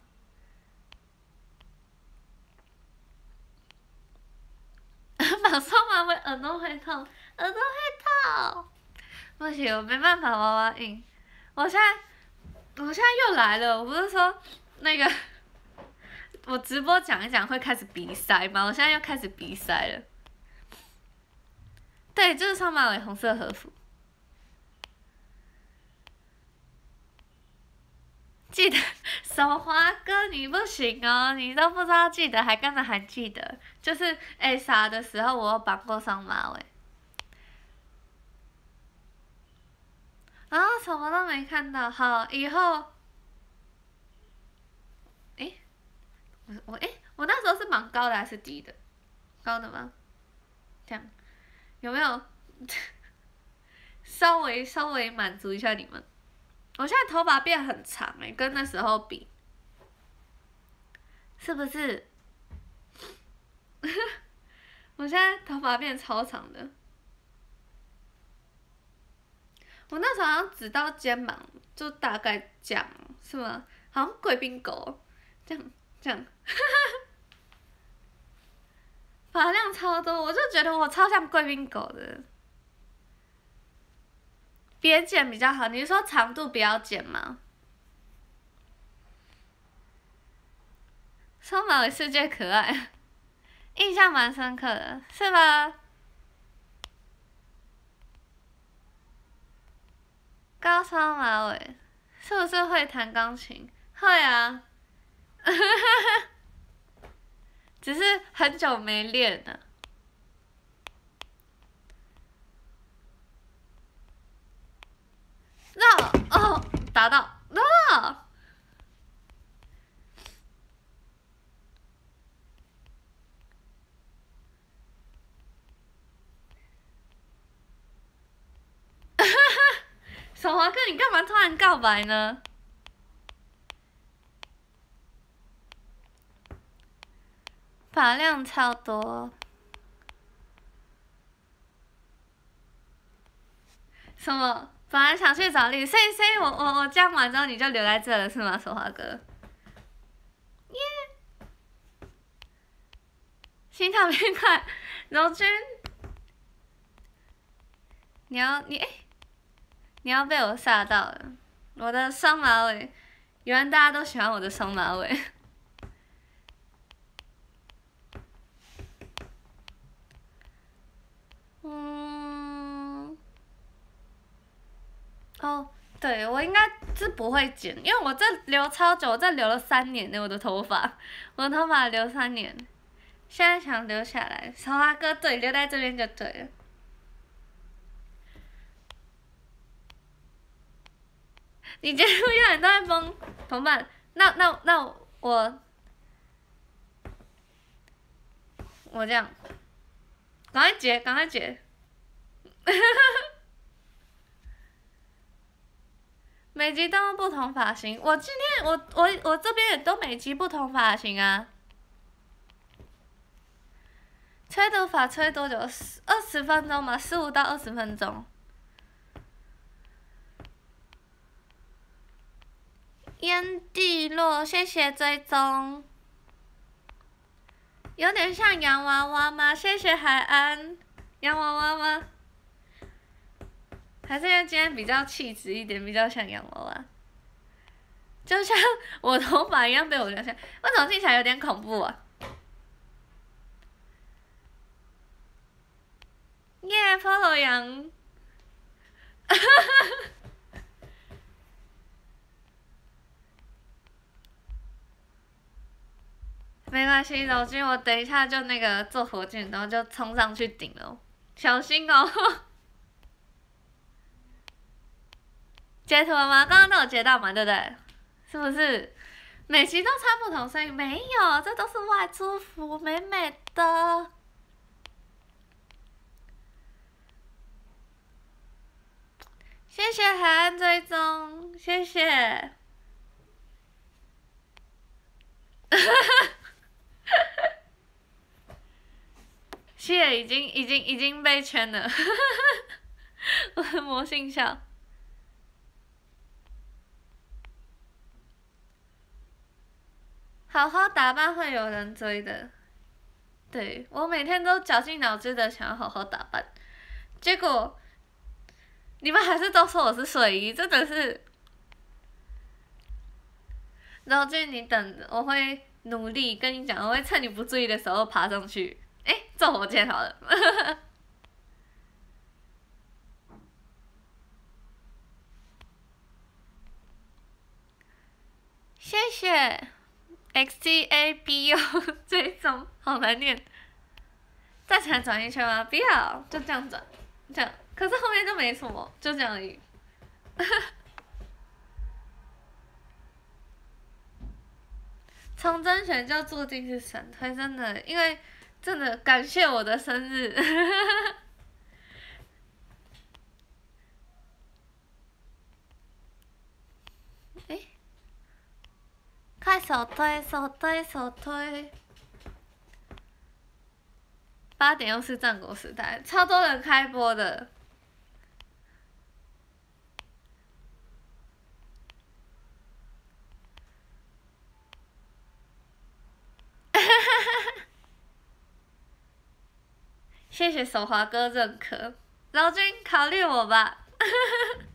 蹦扎吗？我耳朵会痛。我都会到，不行，我没办法，娃娃音。我现在，我现在又来了。我不是说那个，我直播讲一讲会开始鼻塞吗？我现在又开始鼻塞了。对，就是双马尾红色和服。记得，小华哥，你不行哦！你都不知道记得还跟着还记得，就是哎啥的时候我绑过双马尾。啊！什么都没看到。好，以后，我我我那时候是蛮高的还是低的？高的吗？这样，有没有？稍微稍微满足一下你们。我现在头发变很长诶，跟那时候比，是不是？我现在头发变超长的。我那时候好像只到肩膀，就大概讲是吗？好像贵宾狗，这样这样，哈哈哈。发量超多，我就觉得我超像贵宾狗的。边剪比较好，你是说长度不要剪吗？双马尾世界可爱，印象蛮深刻的，是吗？高烧马尾，是不是会弹钢琴？会啊，只是很久没练了。那哦，达到那。楚华哥，你干嘛突然告白呢？发量超多。什么？本来想去找你？所以所以，我我我讲完之后你就留在这了是吗，楚华哥？耶！心跳变快，柔君。你要你哎？你要被我吓到了！我的双马尾，原来大家都喜欢我的双马尾。嗯，哦，对我应该是不会剪，因为我这留超久，我这留了三年呢，我的头发，我的头发留三年，现在想留下来，小花哥对，留在这边就对了。你结束要都对方同伴，那那那我，我这样，赶快结，赶快结，每集都不同发型，我今天我我我这边也都每集不同发型啊。吹头发吹多久？二十分钟吗？十五到二十分钟。烟蒂落，谢谢追踪。有点像洋娃娃吗？谢谢海安，洋娃娃吗？还是今天比较气质一点，比较像洋娃娃。就像我头发一样被我弄碎，我怎么听起来有点恐怖。啊？耶，破了样。哈哈。没关系，老金，我等一下就那个坐火箭，然后就冲上去顶楼，小心哦。截图了吗？刚刚都有截到嘛？对不对？是不是？每期都穿不同，所以没有，这都是外祝福美美的。谢谢韩踪，谢谢。哈哈。是 的，已经已经已经被圈了，我 很魔性笑。好好打扮会有人追的，对我每天都绞尽脑汁的想要好好打扮，结果，你们还是都说我是水衣，真的是。然后俊，你等我会。努力，跟你讲，我会趁你不注意的时候爬上去。哎，坐火箭好了。谢谢。X T A B U 最终，好难念。再想转一圈吗？不要，就这样转。这样，可是后面就没什么，就这样。而已。从甄选就注定进去推，真的，因为真的感谢我的生日。快手推，手推，手推！八点又是战国时代，超多人开播的。谢谢守华哥认可，老君考虑我吧。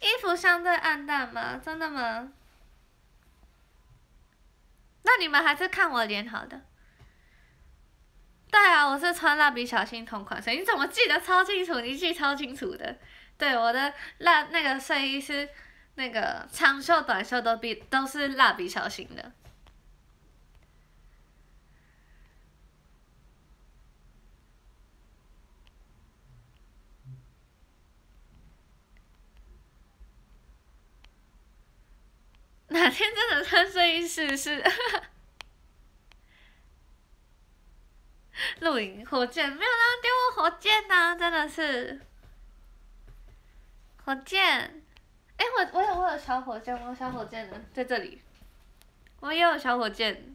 衣服相对暗淡吗？真的吗？那你们还是看我脸好的。对啊，我是穿蜡笔小新同款睡衣，你怎么记得超清楚？你记超清楚的。对我的蜡那个睡衣是那个长袖、短袖都比都是蜡笔小新的。哪天真的穿睡衣试试？露营火箭没有人给我火箭呐，真的是火箭。哎，我我有我有小火箭，我有小火箭呢在这里，我也有小火箭。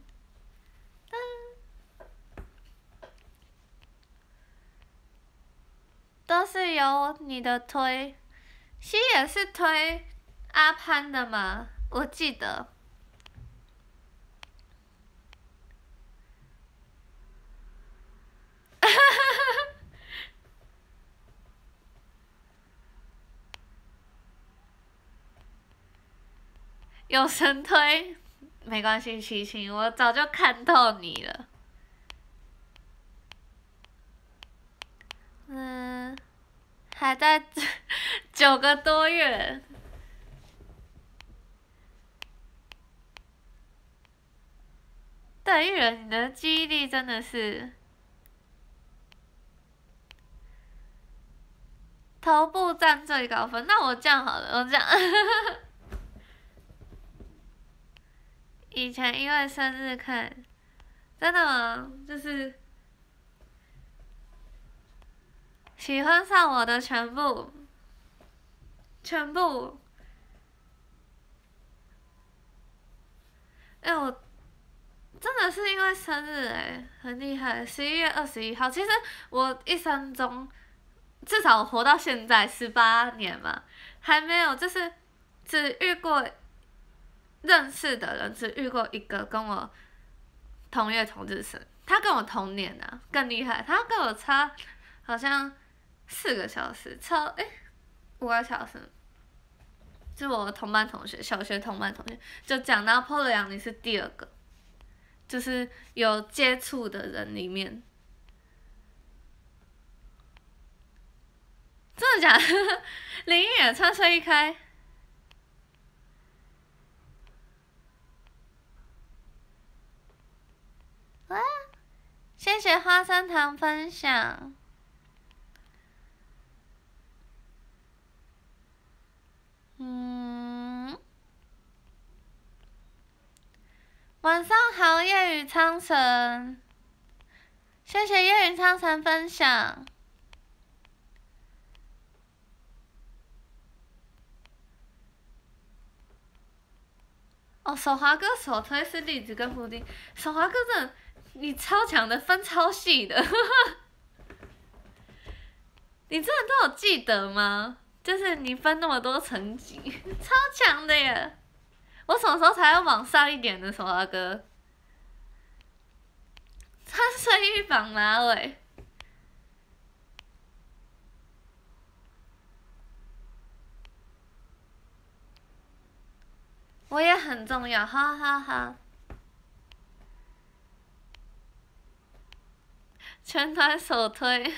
都是由你的推，西野是推阿潘的嘛？我记得。有神推，没关系，齐星，我早就看透你了。嗯，还在 九个多月。对，玉人，你的记忆力真的是头部占最高分。那我这样好了，我这样。以前因为生日看，真的吗？就是喜欢上我的全部，全部。哎我。真的是因为生日哎，很厉害！十一月二十一号，其实我一生中，至少活到现在十八年嘛，还没有，就是只遇过认识的人，只遇过一个跟我同月同日生，他跟我同年啊，更厉害，他跟我差好像四个小时，差哎五个小时，是我同班同学，小学同班同学，就讲到破了两你是第二个。就是有接触的人里面，真的假的？林易峰唱一开？谢谢花生糖分享。嗯。晚上好，夜雨苍生。谢谢夜雨苍生分享。哦，手滑哥，手推是另子跟徒弟。手滑哥，这你超强的，分超细的。你真的都有记得吗？就是你分那么多层级，超强的耶！我什么时候才有往上一点的什么歌？穿碎绑马尾，我也很重要，哈哈哈！全团首推。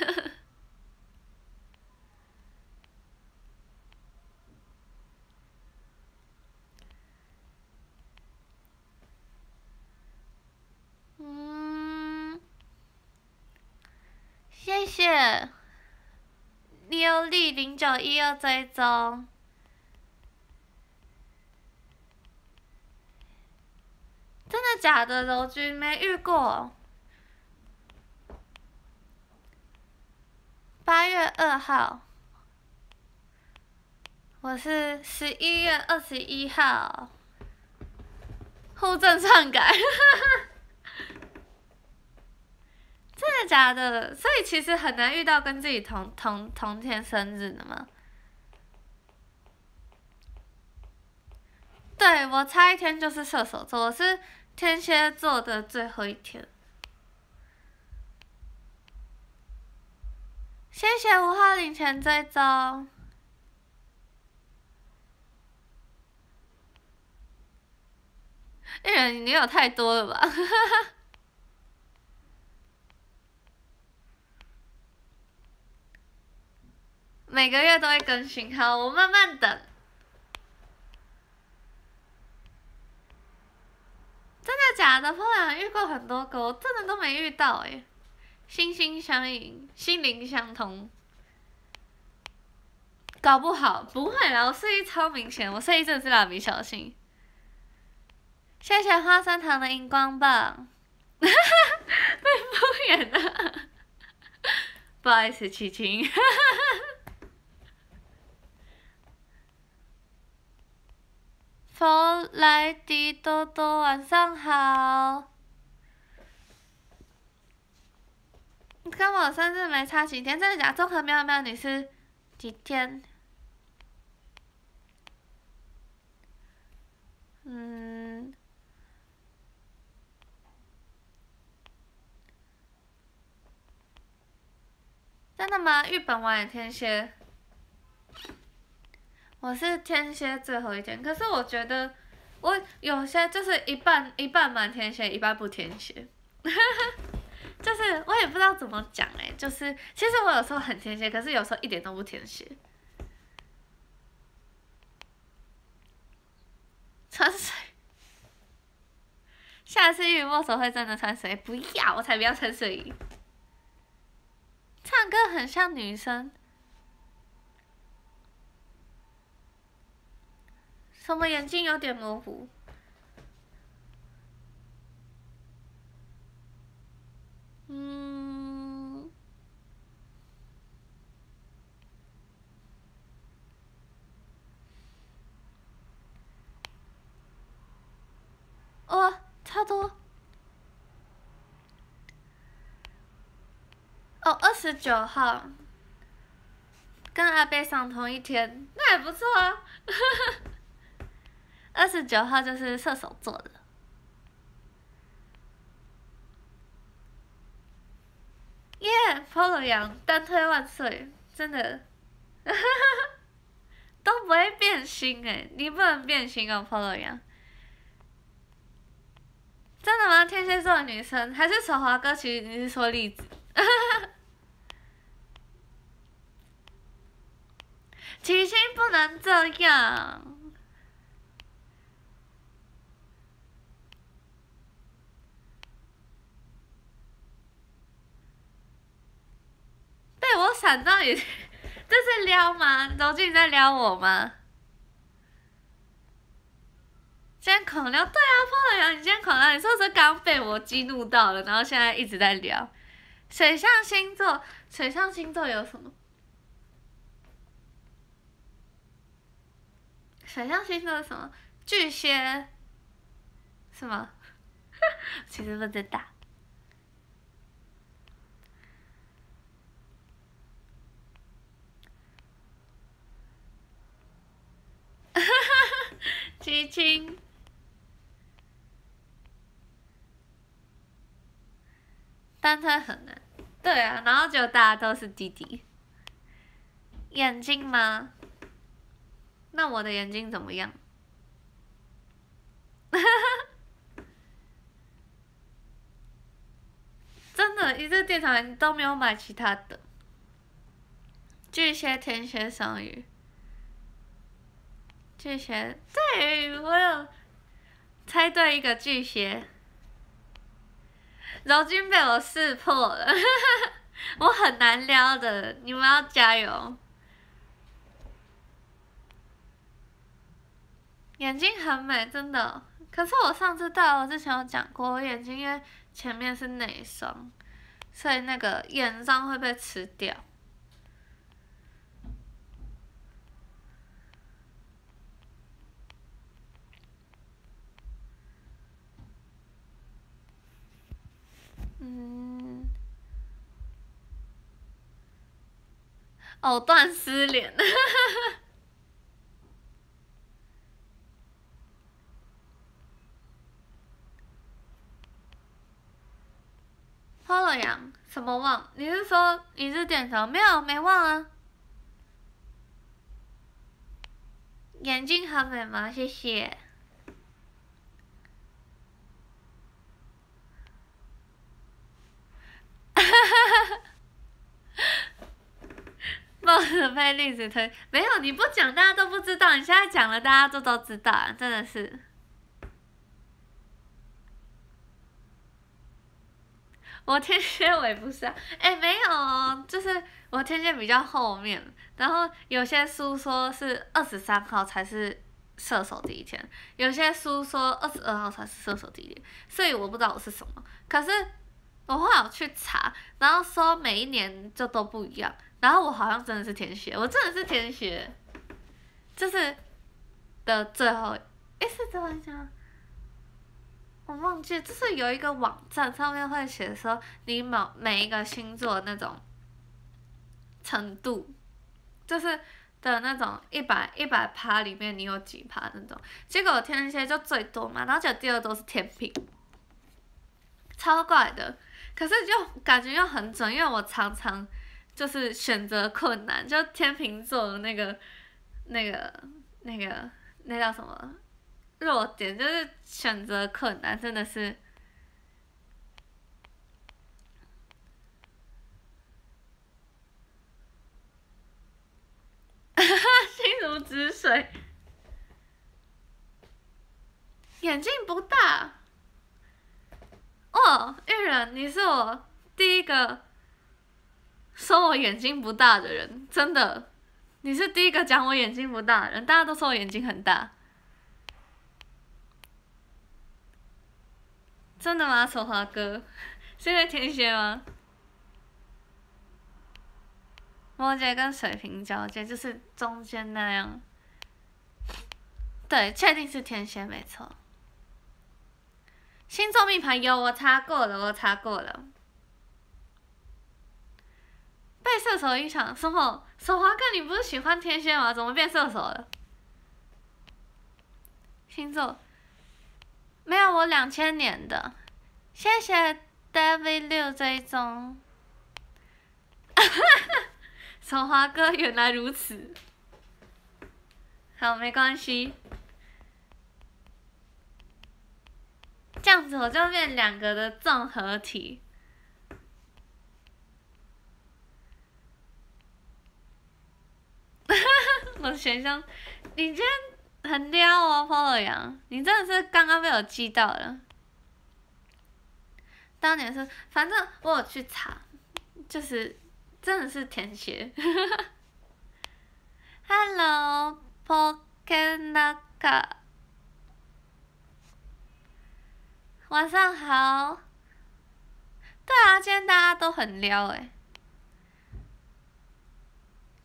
嗯，谢谢。幺二零九一二追踪，真的假的？楼主没遇过。八月二号，我是十一月二十一号，互证篡改。真的假的？所以其实很难遇到跟自己同同同天生日的嘛。对，我差一天就是射手座，我是天蝎座的最后一天。谢谢五号领钱追踪。哎呀，你有太多了吧？每个月都会更新好，我慢慢等。真的假的？不然遇过很多个，我真的都没遇到哎。心心相印，心灵相通。搞不好不会啦。我睡意超明显，我睡意真的是蜡笔小新。谢谢花生糖的荧光棒。被敷衍了。不好意思，七七。佛莱迪多多，晚上好。跟我生日没差几天，真的假？的？综合喵喵你是几天。嗯。真的吗？日本王野天蝎。我是天蝎最后一天，可是我觉得我有些就是一半一半满天蝎，一半不天蝎，就是我也不知道怎么讲哎，就是其实我有时候很天蝎，可是有时候一点都不天蝎。穿水，下次遇墨手会真的穿水，不要，我才不要穿水。唱歌很像女生。什么眼睛有点模糊？嗯。哦，差不多。哦，二十九号。跟阿北上同一天。那也不错。啊。二十九号就是射手座的。耶 p o l o r 单万岁，真的，都不会变心的，你不能变心哦 p o l o r 真的吗？天蝎座的女生还是丑华歌曲？你是说例子？其 实不能这样。对我闪照也这是撩吗？罗晋在撩我吗？先恐狂撩对啊，破了呀！你先恐狂撩，你说是刚被我激怒到了，然后现在一直在撩。水象星座，水象星座有什么？水象星座什么？巨蟹？什么？其实不知道。哈亲亲。但他很难，对啊，然后就大家都是弟弟。眼镜吗？那我的眼睛怎么样？真的，一这电商都没有买其他的。巨蟹、天蝎、双鱼。巨蟹，对，我有猜对一个巨蟹，柔君被我识破了，我很难撩的，你们要加油。眼睛很美，真的。可是我上次到之前有讲过，我眼睛因为前面是内双，所以那个眼霜会被吃掉。嗯，藕断丝连，花了呀，什么网？你是说你是电头？没有没网啊？眼镜很美吗？谢谢。帽子配栗子推，没有你不讲，大家都不知道。你现在讲了，大家都都知道，真的是。我天蝎尾不是啊，哎没有，就是我天蝎比较后面。然后有些书说是二十三号才是射手第一天，有些书说二十二号才是射手第一天，所以我不知道我是什么。可是。我后来去查，然后说每一年就都不一样。然后我好像真的是天蝎，我真的是天蝎，就是的最后，一，是最后讲，我忘记就是有一个网站上面会写说，你某每一个星座那种程度，就是的那种一百一百趴里面你有几趴那种，结果天蝎就最多嘛，然后就第二都是天平，超怪的。可是就感觉又很准，因为我常常就是选择困难，就天秤座的那个、那个、那个、那叫什么弱点，就是选择困难，真的是 心如止水，眼睛不大。哦，玉人，你是我第一个说我眼睛不大的人，真的，你是第一个讲我眼睛不大的人，大家都说我眼睛很大。真的吗，丑华哥？是在天蝎吗？摩羯跟水瓶交接，就是中间那样。对，确定是天蝎，没错。星座命盘有我查过了，我查过了。被射手影响什么？手华哥，你不是喜欢天蝎吗？怎么变射手了？星座没有我两千年的。谢谢 David 六 哥，原来如此。好，没关系。这样子我就变两个的综合题。我选项，你今天很了哦，保罗杨，你真的是刚刚被我记到了。当年是，反正我有去查，就是真的是天蝎。Hello, p o k e n a k a 晚上好。对啊，今天大家都很撩哎。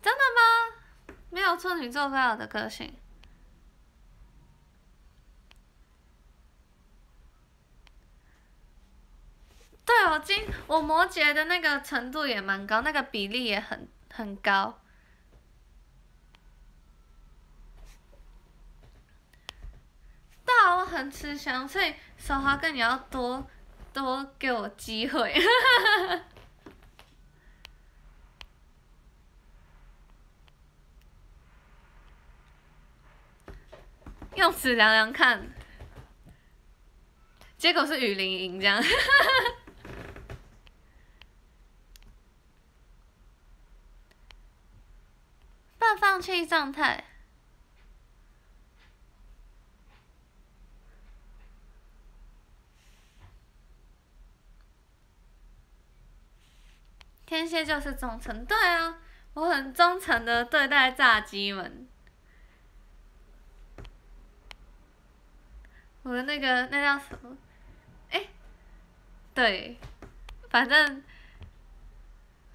真的吗？没有处女座干扰的个性。对哦，今我摩羯的那个程度也蛮高，那个比例也很很高。是啊，我很吃香，所以小华哥，你要多多给我机会，用尺量量看，结果是雨林赢，这样半 放弃状态。天蝎就是忠诚，对啊，我很忠诚的对待炸鸡们。我的那个那叫什么？哎，对，反正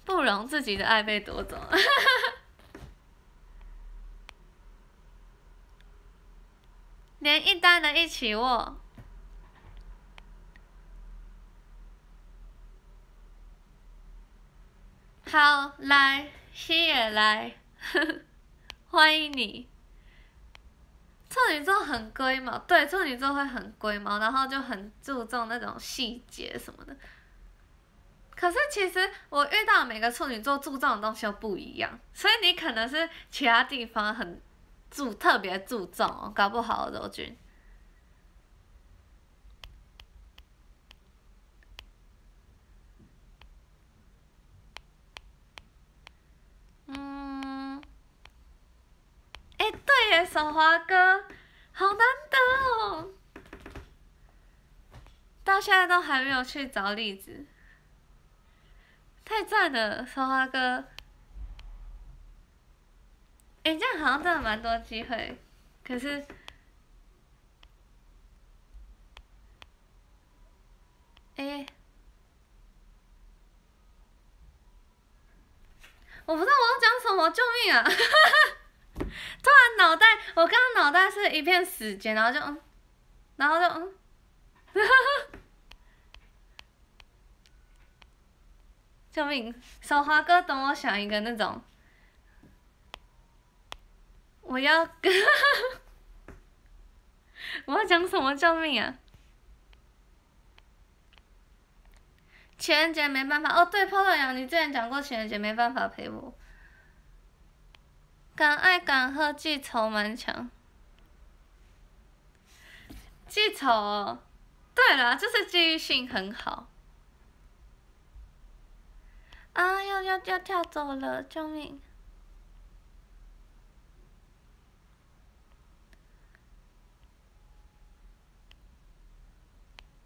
不容自己的爱被夺走，连一单的一起握。好来，欢迎来，欢迎你。处女座很龟嘛，对，处女座会很龟嘛，然后就很注重那种细节什么的。可是其实我遇到每个处女座注重的东西又不一样，所以你可能是其他地方很注特别注重哦，搞不好哦，周君。韶华哥，好难得哦！到现在都还没有去找例子，太赞了，韶华哥。哎，这样好像真的蛮多机会，可是……哎，我不知道我要讲什么，救命啊！突然脑袋，我刚脑袋是一片死结，然后就嗯，然后就嗯，救命！小滑哥，等我想一个那种，我要，我要讲什么救命啊？情人节没办法哦，对，泡泡羊，你之前讲过情人节没办法陪我。敢爱敢恨，记仇蛮强。记仇，对啦，就是记性很好。啊！要要要跳走了，救命！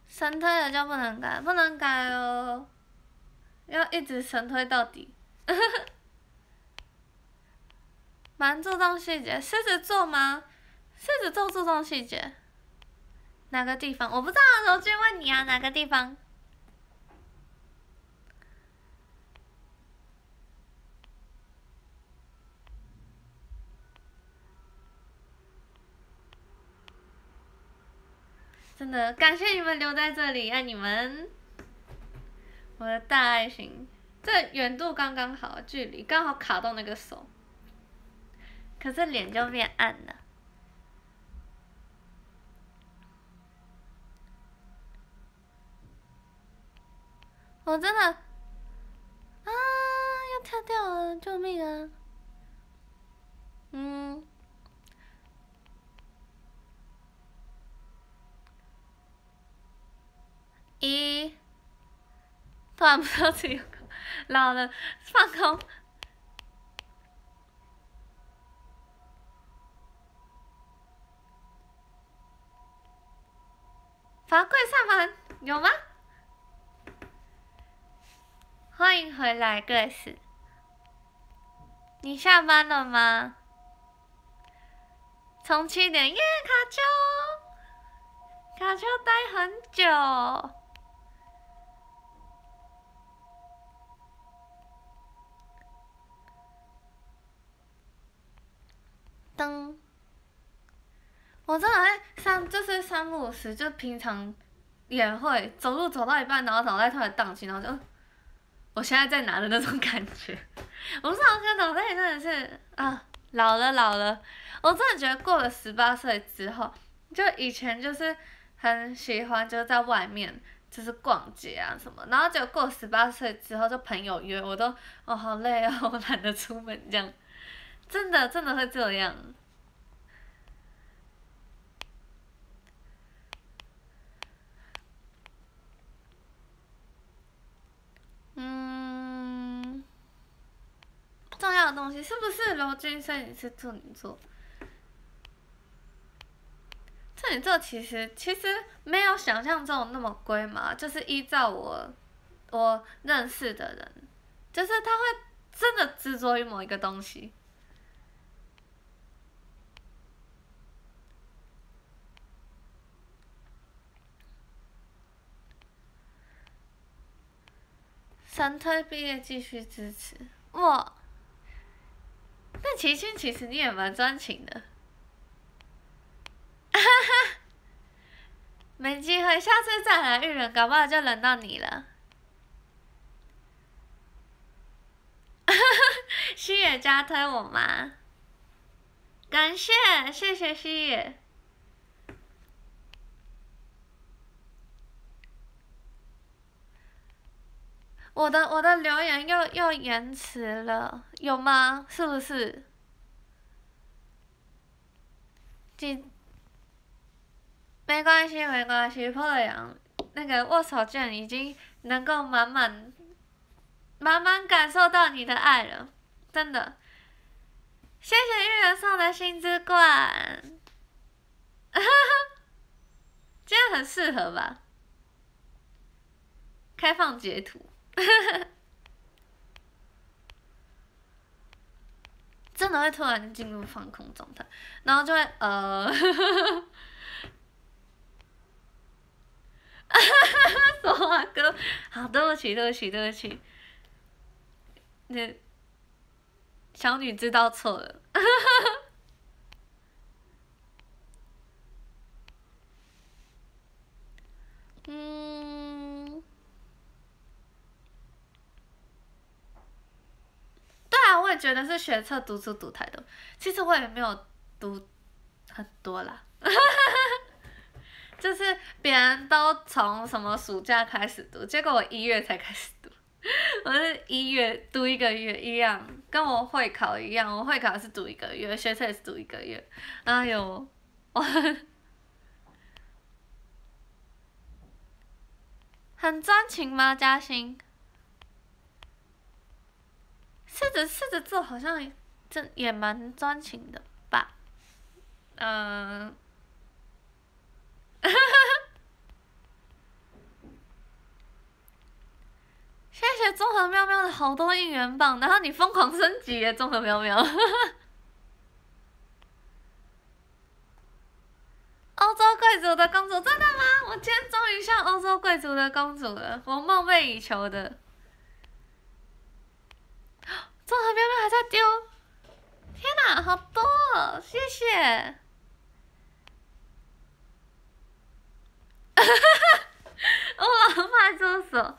神推了就不能改，不能改哦。要一直神推到底。蛮注重细节，狮子座吗？狮子座注重细节，哪个地方？我不知道，我去问你啊，哪个地方？真的，感谢你们留在这里，爱你们！我的大爱心，这远度刚刚好，距离刚好卡到那个手。可是脸就变暗了。我真的啊，要跳掉了，救命啊！嗯，咦，突然不知道吃一口，然后放空。法国上班有吗？欢迎回来，g r a c e 你下班了吗？从去年卡丘，卡丘待很久。噔。我真的会三就是三不五时，就平常也会走路走到一半，然后脑袋突然荡起，然后就，我现在在哪的那种感觉。我真的，我脑袋真的是啊，老了老了。我真的觉得过了十八岁之后，就以前就是很喜欢，就是在外面就是逛街啊什么，然后就过十八岁之后，就朋友约我都，我好累哦，我懒得出门这样。真的，真的会这样。嗯，重要的东西是不是罗金摄影师处女座，处女座其实其实没有想象中那么贵嘛，就是依照我我认识的人，就是他会真的执着于某一个东西。三推毕业继续支持哇！但齐心其实你也蛮专情的。哈哈哈。机会下次再来玉人，搞不好就轮到你了。哈哈，希野加推我吗？感谢，谢谢希野。我的我的留言又又延迟了，有吗？是不是？没关系，没关系。破了阳那个握手券已经能够满满满满感受到你的爱了，真的。谢谢玉言送的心之冠。哈哈，这样很适合吧？开放截图。真的会突然进入放空状态，然后就会呃，说 啊，哥，好，对不起，对不起，对不起，那小女知道错了，嗯。啊，我也觉得是学测读书读太多。其实我也没有读很多啦，就是别人都从什么暑假开始读，结果我一月才开始读。我是一月读一个月一样，跟我会考一样。我会考是读一个月，学测是读一个月。哎呦，我 很专情吗？嘉欣？狮子狮子座好像这也蛮专情的吧？嗯，谢谢综合喵喵的好多应援棒，然后你疯狂升级耶，综合喵喵。欧洲贵族的公主，真的吗？我今天终于像欧洲贵族的公主了，我梦寐以求的。这和喵喵还在丢，天哪，好多，谢谢。我怕厕所，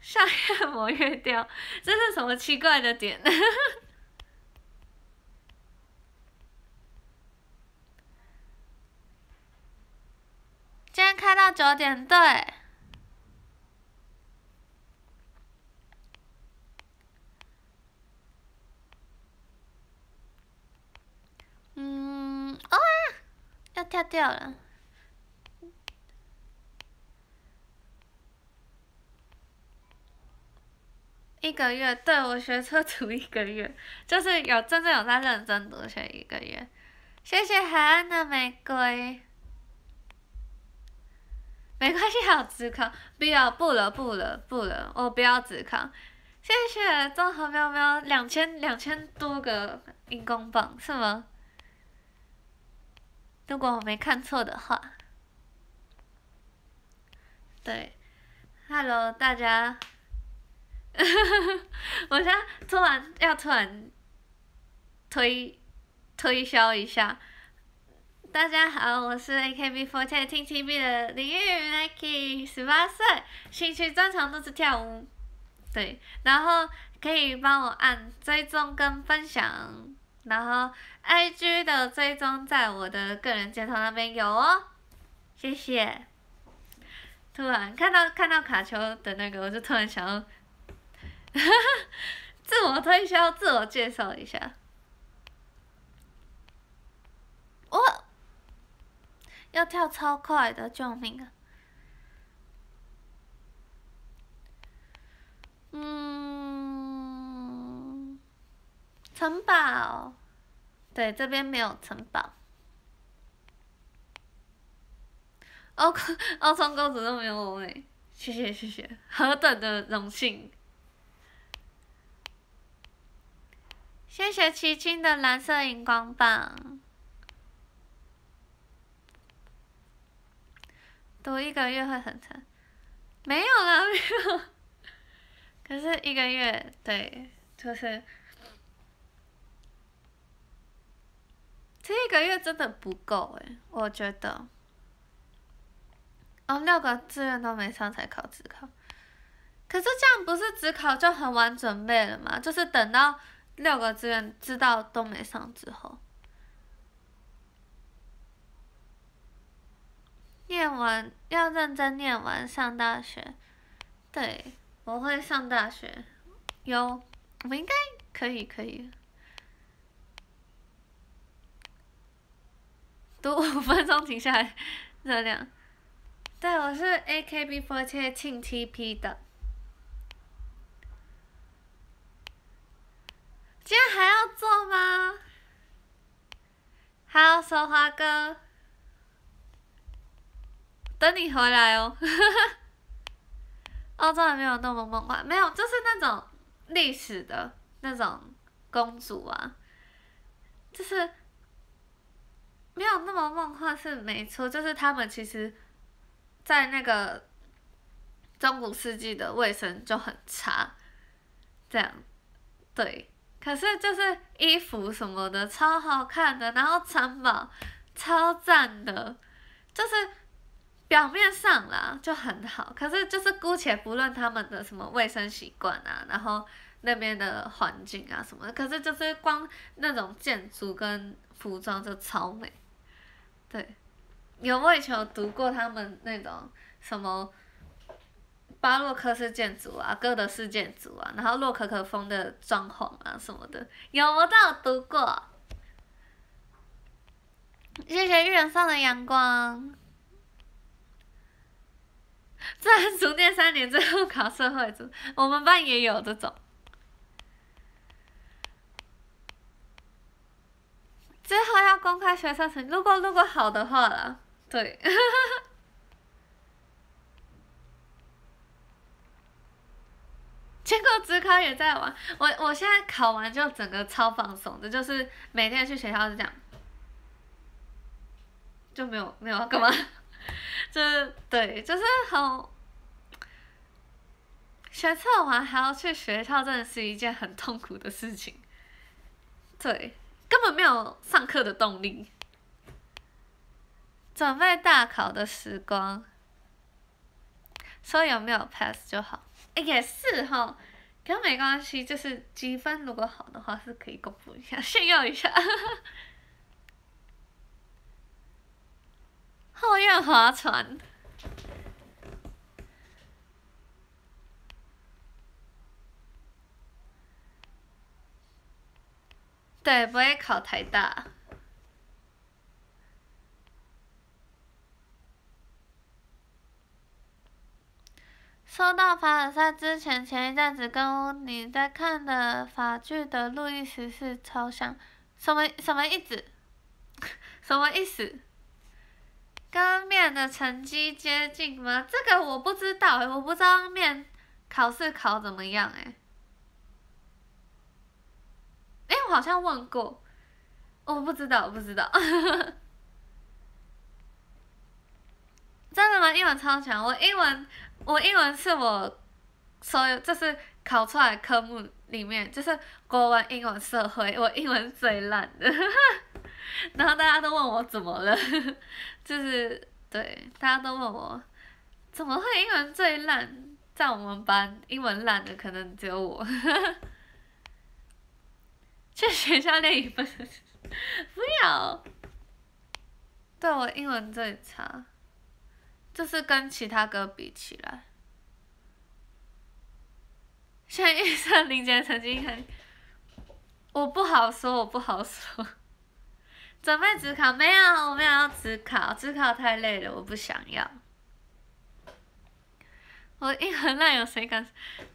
下越磨越掉，这是什么奇怪的点？今天开到九点对。啊！要跳掉了。一个月，对我学车读一个月，就是有真正有在认真读学一个月。谢谢海岸的玫瑰。没关系，有自考，不要不了不了不了，我不要自考。谢谢综合喵喵两千两千多个荧光棒，是吗？如果我没看错的话，对，Hello，大家，我在突然要突然推推销一下，大家好，我是 AKB48 Team T 的林玉，18岁，兴趣专长都是跳舞，对，然后可以帮我按追踪跟分享。然后，IG 的追踪在我的个人介绍那边有哦。谢谢。突然看到看到卡丘的那个，我就突然想要，哈哈，自我推销，自我介绍一下。我，要跳超快的，救命啊！嗯。城堡，对，这边没有城堡。奥奥创公主都没有我美，谢谢谢谢，何等的荣幸！谢谢七七的蓝色荧光棒。读一个月会很疼，没有啦，没有。可是一个月，对，就是。一个月真的不够哎，我觉得。哦，六个志愿都没上，才考自考。可是这样不是只考就很晚准备了吗？就是等到六个志愿知道都没上之后。念完要认真念完上大学。对，我会上大学。有，我应该可以，可以。读五分钟停下来热量。对，我是 A K B four 七七 T P 的。今天还要做吗？还要说话哥？等你回来哦。澳洲没有那么梦幻，没有就是那种历史的那种公主啊，就是。没有那么梦幻是没错，就是他们其实，在那个中古世纪的卫生就很差，这样，对。可是就是衣服什么的超好看的，然后城堡超赞的，就是表面上啦就很好。可是就是姑且不论他们的什么卫生习惯啊，然后那边的环境啊什么。可是就是光那种建筑跟服装就超美。对，有我以前有读过他们那种什么巴洛克式建筑啊，哥德式建筑啊，然后洛可可风的装潢啊什么的，有我都有读过。谢谢日林上的阳光。在逐间三年之后考社会组，我们班也有这种。最后要公开学校成绩，如果如果好的话了，对。结果职考也在玩，我我现在考完就整个超放松，这就是每天去学校就这样，就没有没有干嘛，就是对，就是很。学测完还要去学校，真的是一件很痛苦的事情。对。根本没有上课的动力，准备大考的时光，说有没有 pass 就好。也是哈，跟没关系，就是积分如果好的话是可以公布一下 炫耀一下。后院划船。对，不会考太大。收到法尔赛之前，前一阵子跟你在看的法剧的路易十四超像，什么什么意思？什么意思？跟面的成绩接近吗？这个我不知道，我不知道面考试考怎么样哎。哎，我好像问过，我不知道，不知道，真的吗？英文超强，我英文，我英文是我所有就是考出来的科目里面，就是国文、英文、社会，我英文最烂的，然后大家都问我怎么了，就是对，大家都问我怎么会英文最烂，在我们班，英文烂的可能只有我。去学校练英文，不要。对，我英文最差，就是跟其他哥比起来。现在遇上林杰，成绩很，我不好说，我不好说。准备自考没有？我没有要自考，自考太累了，我不想要。我英文烂，有谁敢？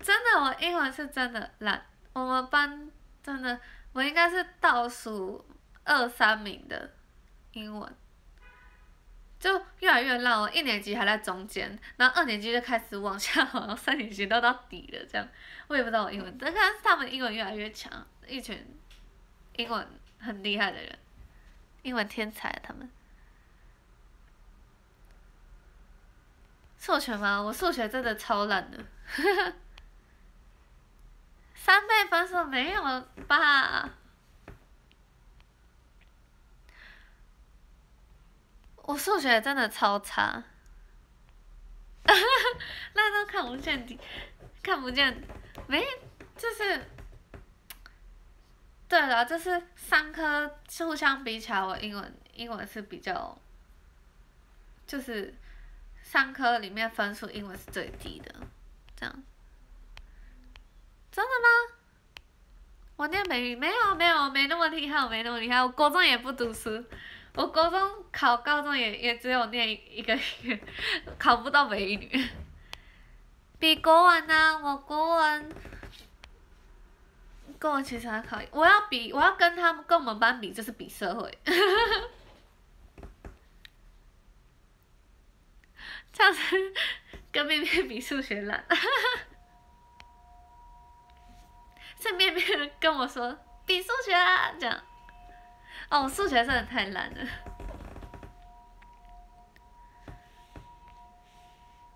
真的，我英文是真的烂。我们班真的。我应该是倒数二三名的，英文，就越来越烂了。一年级还在中间，然后二年级就开始往下，滑，三年级都到底了。这样，我也不知道我英文，但是他们英文越来越强，一群英文很厉害的人，英文天才他们。数学吗？我数学真的超烂的。三倍分数没有吧？我数学真的超差，那都看不见底，看不见，没，就是，对了，就是三科互相比起来，我英文英文是比较，就是三科里面分数英文是最低的，这样。真的吗？我念美没有没有没那么厉害，没那么厉害。我高中也不读书，我高中考高中也也只有念一个月，考不到美女。比国文呢？我国文，跟我其实还可以。我要比，我要跟他们跟我们班比，就是比社会。上 是跟妹妹比数学了。在面人跟我说 比数学啊这样。哦数学真的太烂了，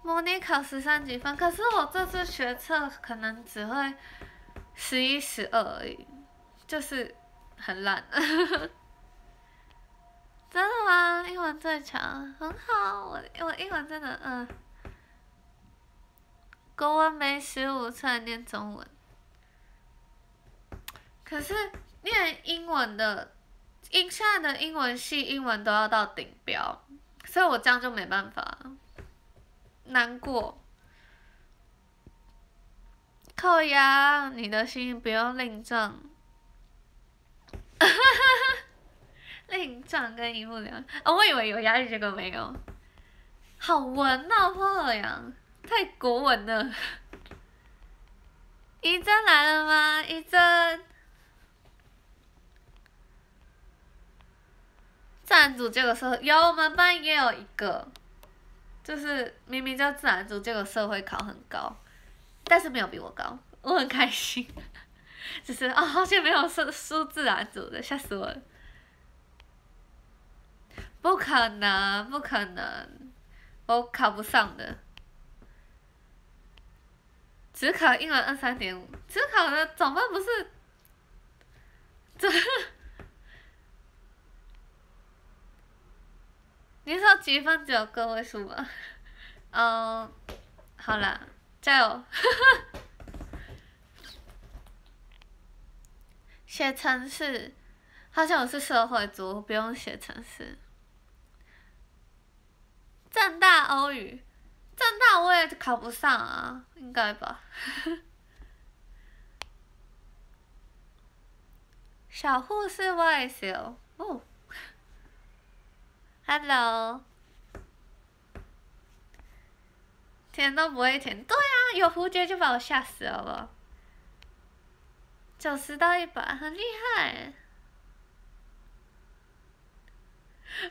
模拟考十三几分，可是我这次学测可能只会十一十二而已，就是很烂。真的吗？英文最强，很好。我我英文真的嗯，国文没十五，出来念中文。可是念英文的，英现在的英文系英文都要到顶标，所以我这样就没办法，难过。扣以你的心，不用认证。认 证跟英文两，哦我以为有压力，结果没有。好文呐，欧呀，太国文了。一真来了吗？一真。自然组这个社有，我们班也有一个，就是明明叫自然组，这个社会考很高，但是没有比我高，我很开心。只是哦，好像没有是输自然组的，吓死我了！不可能，不可能，我考不上的。只考英文二三点五，只考了总分不是？这。你说积分有个位数吗？嗯，好啦，加油！写城市，好像我是社会义，不用写城市。郑大欧语，郑大我也考不上啊，应该吧？小护士我也学，哦。Hello，甜都不会甜，对啊，有蝴蝶就把我吓死了！不，九十到一百，很厉害。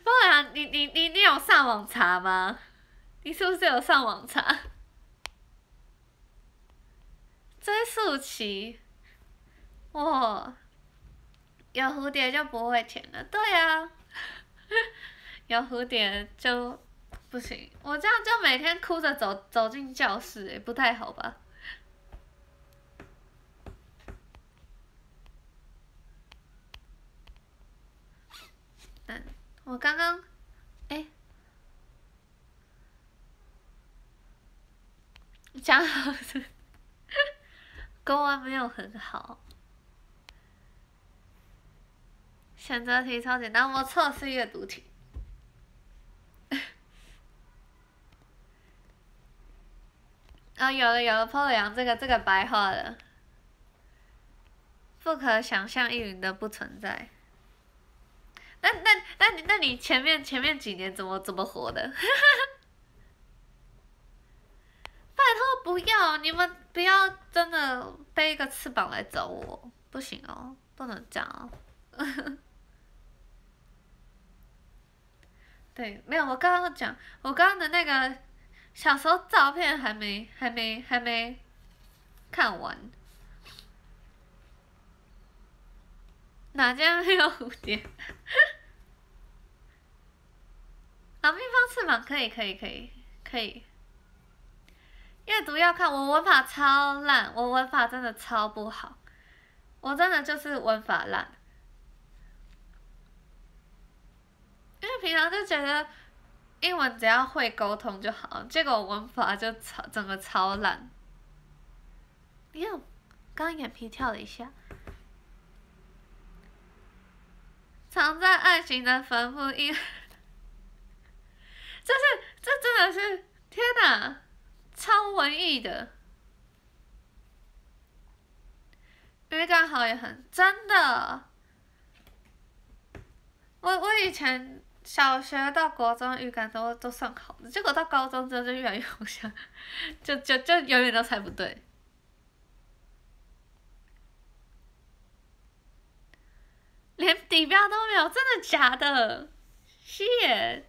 不然，你你你你有上网查吗？你是不是有上网查？追溯期，哇，有蝴蝶就不会甜了。对啊。有蝴蝶就不行，我这样就每天哭着走走进教室，也不太好吧。那我刚刚，哎，讲好，公文没有很好。选择题超简单，我测试阅读题。啊，有了，有了！破了晏，这个，这个白话了，不可想象，一云的不存在。那那那，你那你前面前面几年怎么怎么活的？拜托不要，你们不要真的背一个翅膀来找我，不行哦，不能这哦。对，没有，我刚刚讲，我刚刚的那个。小时候照片还没、还没、还没看完。哪间有蝴蝶？啊，蜜蜂翅膀可以，可以，可以，可以。阅读要看我文法超烂，我文法真的超不好。我真的就是文法烂。因为平常就觉得。英文只要会沟通就好，结果文法就超整个超烂。哎，刚眼皮跳了一下。藏在爱情的坟墓一，这是这真的是天哪，超文艺的。语感好也很真的。我我以前。小学到国中预感都都算好的，结果到高中之后就越来越不像，就就就永远都猜不对，连底标都没有，真的假的？shit！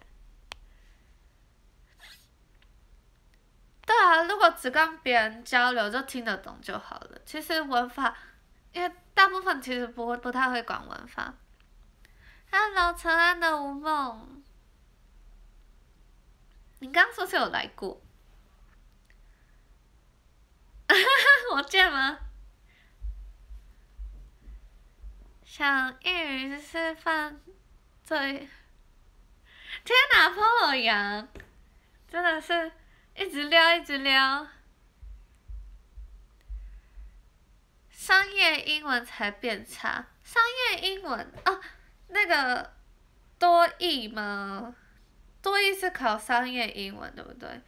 对啊，如果只跟别人交流就听得懂就好了。其实文法，因为大部分其实不会不太会管文法。hello，陈安的无梦。你刚说是有来过。我见吗？想一语吃饭，罪。天哪，破了羊！真的是一直聊，一直聊。商业英文才变差，商业英文哦。那个多译吗？多译是考商业英文，对不对？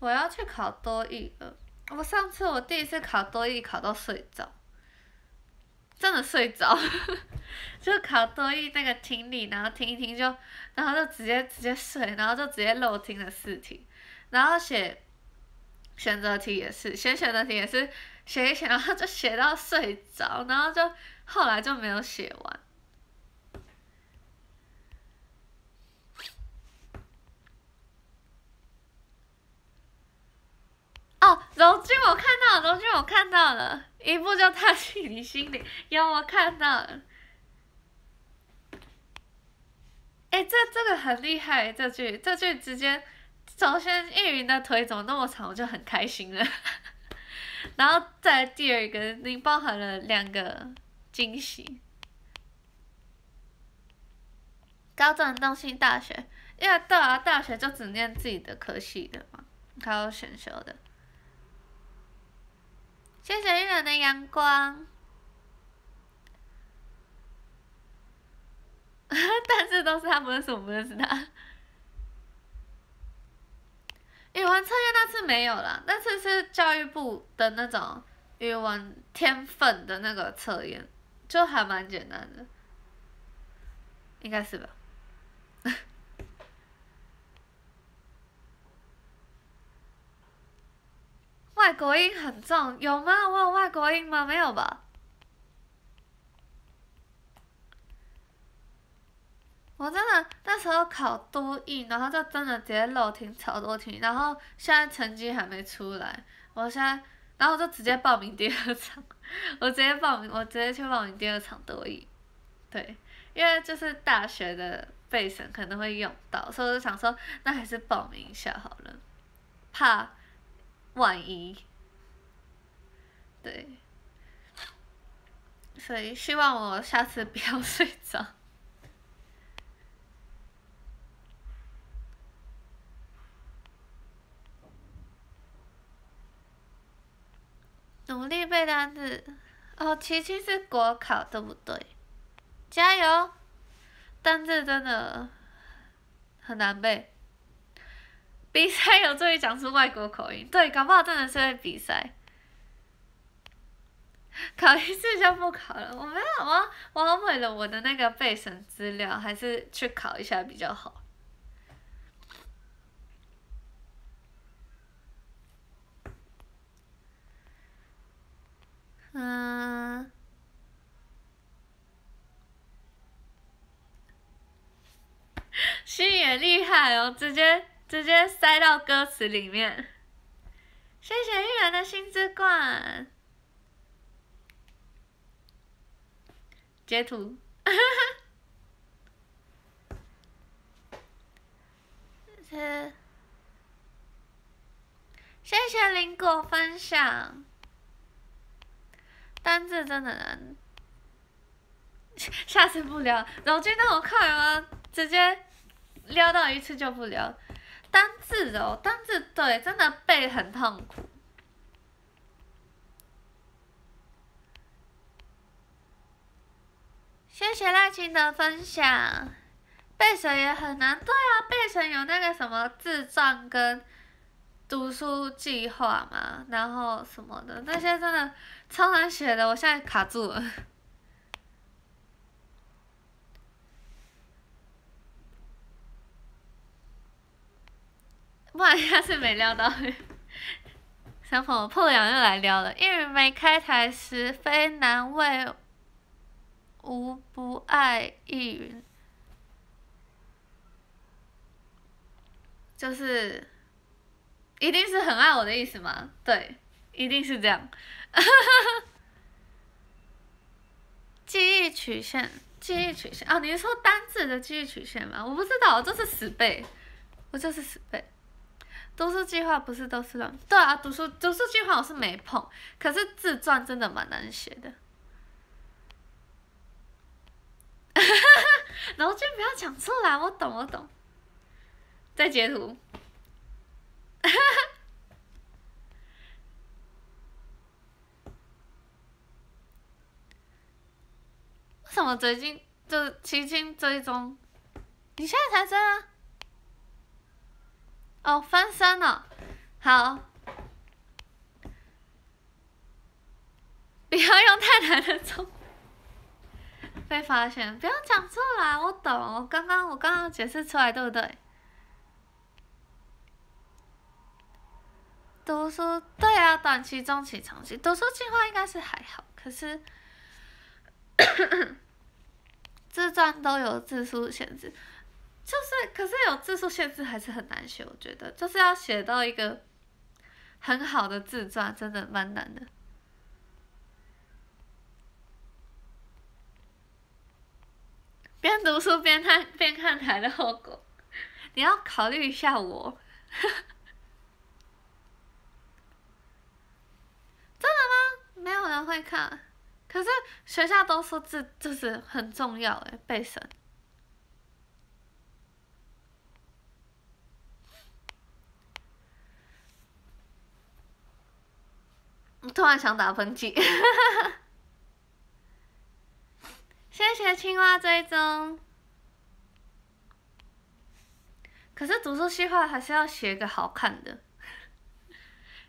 我要去考多译了。我上次我第一次考多译，考到睡着，真的睡着。就考多译那个听力，然后听一听就，然后就直接直接睡，然后就直接漏听了四题，然后写选择题也是，写选择题也是写一写，然后就写到睡着，然后就后来就没有写完。哦，罗君我看到了，罗君我看到了，一步就踏进你心里，有我看到。了。哎，这这个很厉害，这句这句直接，首先易云的腿怎么那么长，我就很开心了。然后再第二个，你包含了两个惊喜。高中、东西大学，因为到了大学就只念自己的科系的嘛，还有选修的。谢谢语文的阳光，但是都是他不认识，我不认识他。语文测验那次没有了，那次是教育部的那种语文天分的那个测验，就还蛮简单的，应该是吧。外国音很重，有吗？我有外国音吗？没有吧。我真的那时候考多音，然后就真的直接漏听超多题，然后现在成绩还没出来。我现在，然后就直接报名第二场，我直接报名，我直接去报名第二场多音。对，因为就是大学的备审可能会用到，所以我就想说，那还是报名一下好了，怕。万一，对，所以希望我下次不要睡着。努力背单词，哦，琪琪是国考对不对？加油！单词真的很难背。比赛有助于讲出外国口音，对，搞不好真的是在比赛。考一次就不考了，我有，我我完没了。我的那个背审资料，还是去考一下比较好。嗯。星野厉害哦！直接。直接塞到歌词里面。谢谢玉人的新之冠。截图。谢。谢谢林果分享。单字真的难，下次不聊，我君那我看完直接撩到一次就不聊。单字哦，单字对，真的背很痛苦。谢谢赖青的分享，背词也很难对啊，背词有那个什么字状跟读书计划嘛，然后什么的那些真的超难写的，我现在卡住了。我好像是没撩到想小破羊又来撩了。一云没开台时，非难为，吾不爱一云，就是，一定是很爱我的意思吗？对，一定是这样。记忆曲线，记忆曲线，哦，是说单字的记忆曲线吗？我不知道，这是十倍，我这是十倍。读书计划不是都是乱，对啊，读书读书计划我是没碰，可是自传真的蛮难写的。然后就不要讲出来，我懂我懂。再截图。什么最近就是近这追踪？你现在才追啊？哦，翻身了，好，不要用太难的词，被发现。不要讲错啦，我懂，我刚刚我刚刚解释出来，对不对？读书对啊，短期、中期、长期，读书计划应该是还好，可是，自传都有字数限制。就是，可是有字数限制，还是很难写。我觉得，就是要写到一个很好的自传，真的蛮难的。边读书边看边看台的后果，你要考虑一下我。真的吗？没有人会看。可是学校都说字就是很重要哎，背神。突然想打喷嚏。谢谢青蛙追踪。可是读书计划还是要写个好看的，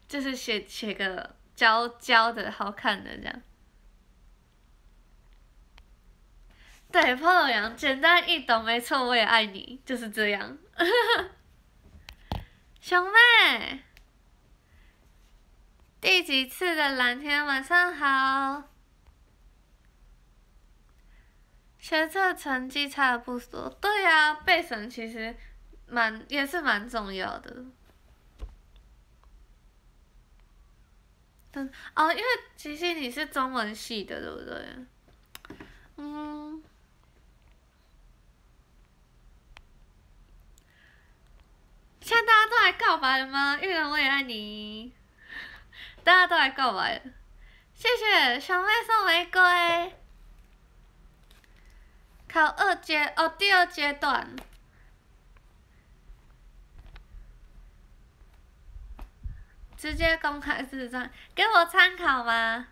就是写写个教教的好看的这样。对，破老杨，简单易懂，没错，我也爱你，就是这样。小 妹。第几次的蓝天？晚上好。学测成绩差不多对啊，背诵其实蛮也是蛮重要的。嗯，哦，因为其实你是中文系的，对不对？嗯。在大家都爱告白了吗？玉为我也爱你。大家都来告白，谢谢小妹送玫瑰。考二阶哦，第二阶段直接公开自传，给我参考吗？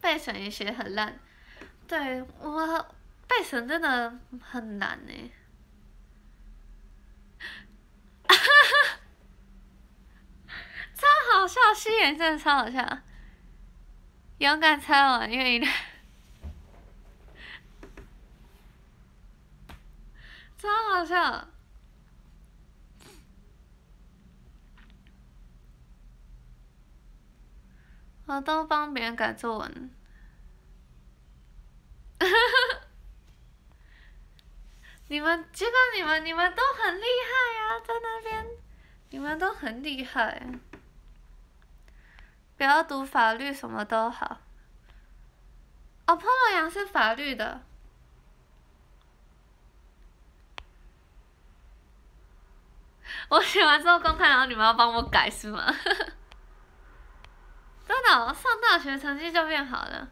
背审也学很难，对我背审真的很难诶。超好笑，西野真的超好笑，勇敢猜我，愿意的，超好笑，我都帮别人改作文，你们，这个，你们，你们都很厉害呀，在那边，你们都很厉害。不要读法律，什么都好。哦，帕罗也是法律的。我写完之后公开，然后你们要帮我改是吗？真的，上大学成绩就变好了。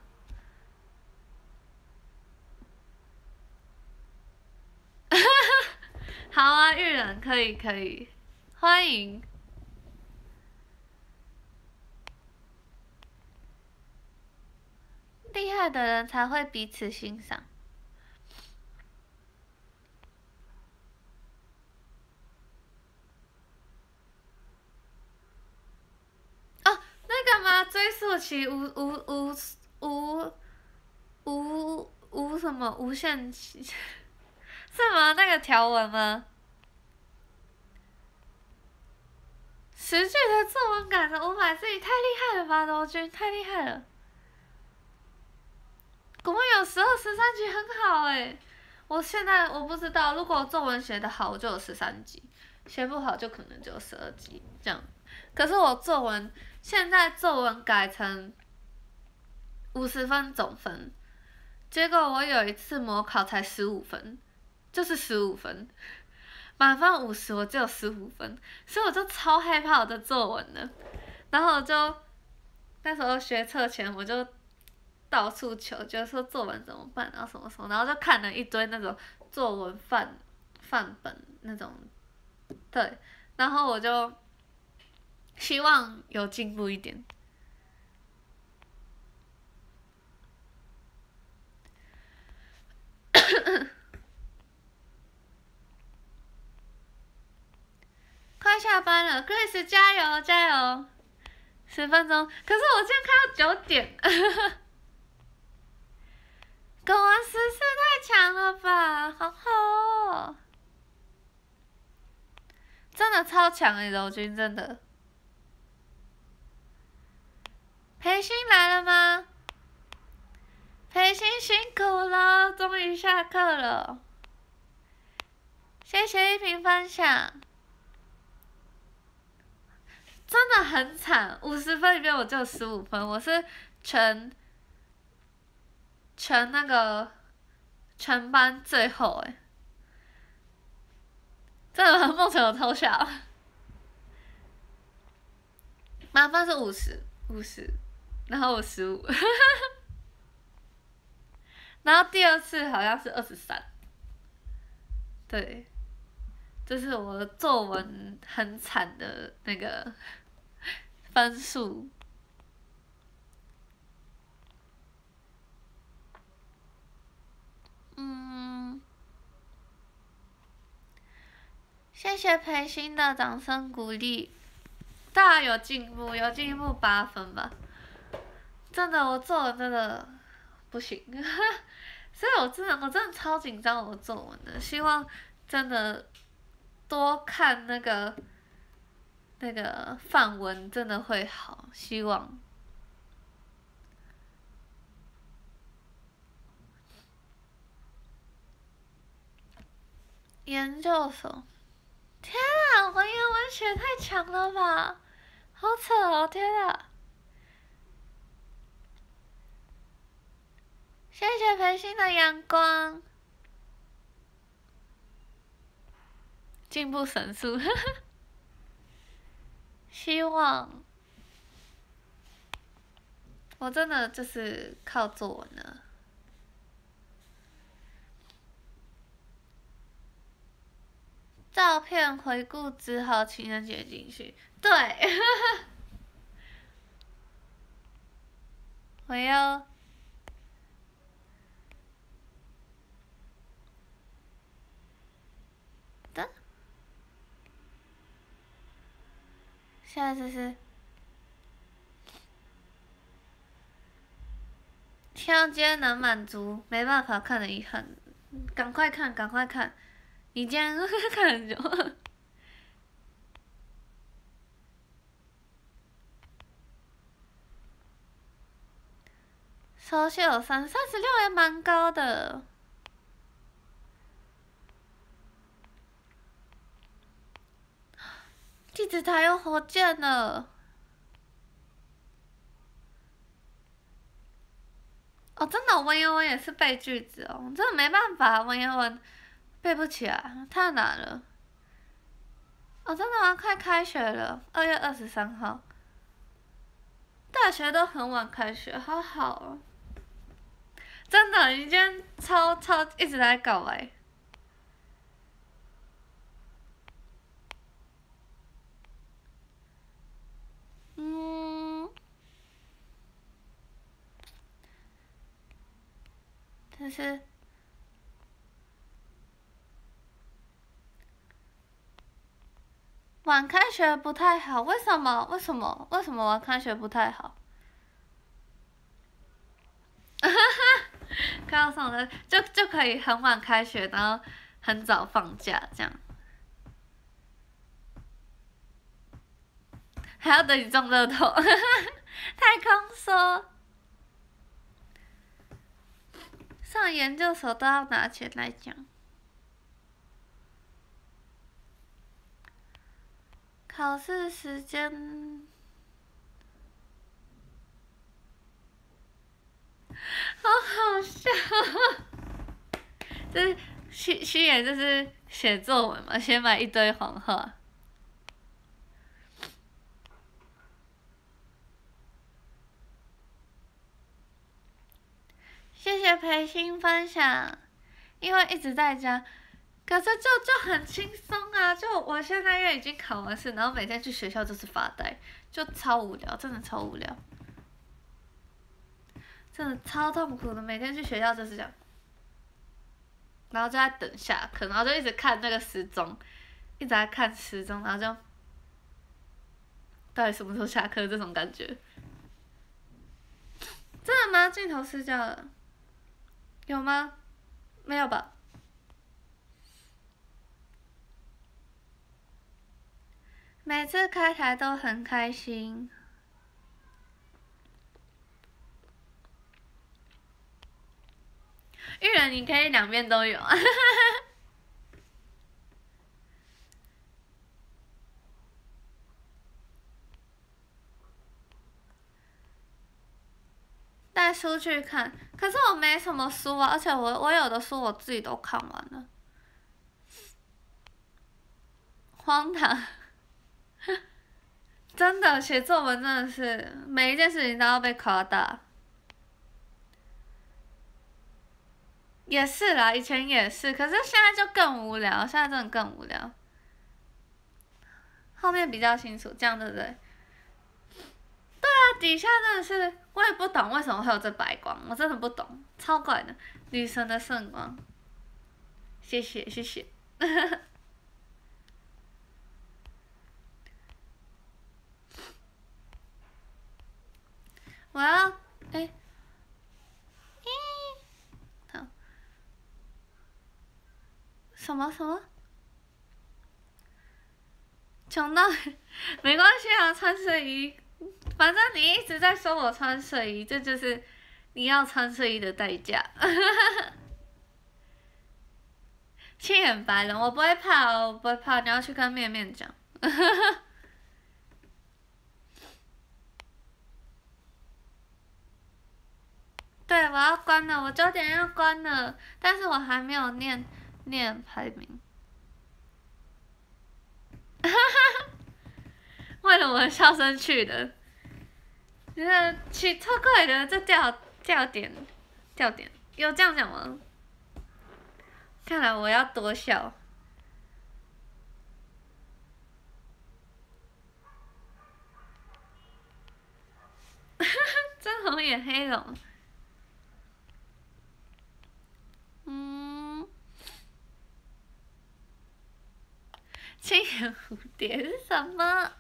好啊，玉人可以可以，欢迎。厉害的人才会彼此欣赏。哦，那个嘛，最舒无无无无无无无什么无限？期是吗？那个条文吗？十句的作文感的，五百字，自太厉害了吧！罗军，太厉害了。我们有十二、十三级很好哎，我现在我不知道，如果作文写的好，我就有十三级，写不好就可能就有十二级这样。可是我作文现在作文改成五十分总分，结果我有一次模考才十五分，就是十五分，满分五十我只有十五分，所以我就超害怕我的作文呢。然后就那时候学测前我就。到处求，就是说作文怎么办，然后什么什么，然后就看了一堆那种作文范范本那种。对，然后我就希望有进步一点。快下班了，Grace，加油加油！十分钟，可是我现在看到九点。狗王十四太强了吧，好好，真的超强诶。柔君，真的。培训来了吗？培训辛苦了，终于下课了。谢谢一平分享。真的很惨，五十分里面我就有十五分，我是全。全那个，全班最后的，真的，孟晨有偷笑。满分是五十五十，然后五十五，然后第二次好像是二十三，对，就是我作文很惨的那个分数。嗯，谢谢培欣的掌声鼓励。大有进步，有进步八分吧。真的，我作文真的不行，所以我真的我真的超紧张我作文的。希望真的多看那个那个范文，真的会好。希望。研究所。天啊，文言文学太强了吧，好扯哦，天啊！谢谢培心的阳光，进步神速，哈哈。希望，我真的就是靠作文了。照片回顾之后，情人节进绪。对，我要。等。下一次是。希望今天能满足，没办法，看的遗憾。赶快看，赶快看。你讲的感觉，三千二三三十六也蛮高的。句子太有火箭了。哦，真的，文言文也是背句子哦，真的没办法，文言文。对不起啊，太难了。哦，真的吗？快开学了，二月二十三号。大学都很晚开学，好好啊。真的，今天超超一直在搞哎。嗯。就是。晚开学不太好，为什么？为什么？为什么晚开学不太好？哈哈，上文，就就可以很晚开学，然后很早放假，这样还要等你种热土，太空说上研究所都要拿钱来讲。考试时间，好好笑！就是虚虚言就是写作文嘛，写满一堆谎话。谢谢培新分享，因为一直在家。可是就就很轻松啊！就我现在因为已经考完试，然后每天去学校就是发呆，就超无聊，真的超无聊。真的超痛苦的，每天去学校就是这样，然后就在等下课，然后就一直看那个时钟，一直在看时钟，然后就到底什么时候下课？这种感觉真的吗？镜头是这样的，有吗？没有吧。每次开台都很开心。玉人，你可以两面都有。带书去看，可是我没什么书啊，而且我我有的书我自己都看完了。荒唐。真的写作文真的是每一件事情都要被考到，也是啦，以前也是，可是现在就更无聊，现在真的更无聊。后面比较清楚，这样对不对？对啊，底下真的是我也不懂为什么会有这白光，我真的不懂，超怪的女神的圣光。谢谢谢谢。我要，哎，咦，什么什么？穷到没关系啊，穿睡衣。反正你一直在说我穿睡衣，这就是你要穿睡衣的代价。青 眼白龙，我不会怕，我不会怕，你要去跟面面讲。对，我要关了，我九点要关了，但是我还没有念念排名。哈 哈为了我的笑声去的，你看，去特快的这掉掉点，掉点，有这样讲吗？看来我要多笑。真红眼黑龙。千叶蝴蝶是什么？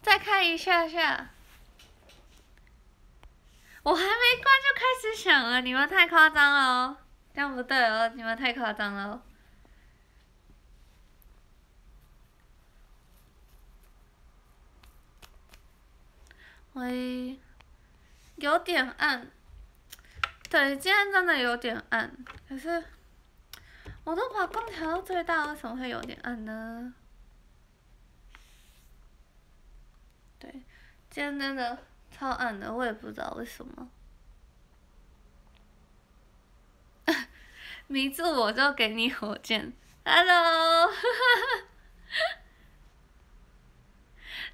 再开一下下。我还没关就开始响了，你们太夸张了！这样不对，哦，你们太夸张了。喂。有点暗。对，今天真的有点暗，可是，我都把空调到最大，为什么会有点暗呢？对，今天真的超暗的，我也不知道为什么。迷 住我就给你火箭，Hello，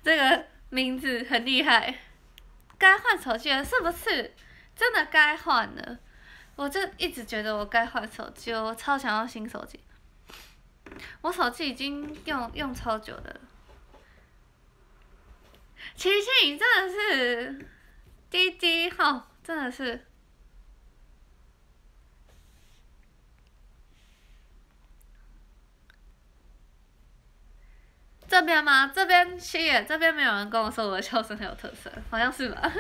这个名字很厉害，该换手机了是不是？真的该换了，我就一直觉得我该换手机，我超想要新手机。我手机已经用用超久了。琪琪，真的是，滴滴吼，真的是。这边吗？这边七野，这边没有人跟我说我的笑声很有特色，好像是吧。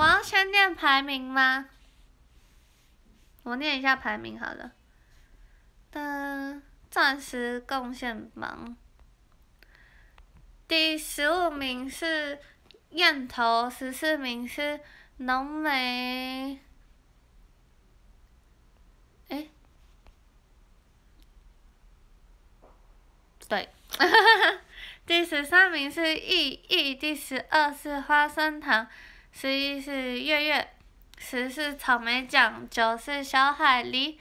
我要先念排名吗？我念一下排名好了。的钻石贡献榜，第十五名是燕头，十四名是浓眉。哎。对。第十三名是意意，第十二是花生糖。十一是月月，十是草莓酱，九是小海狸，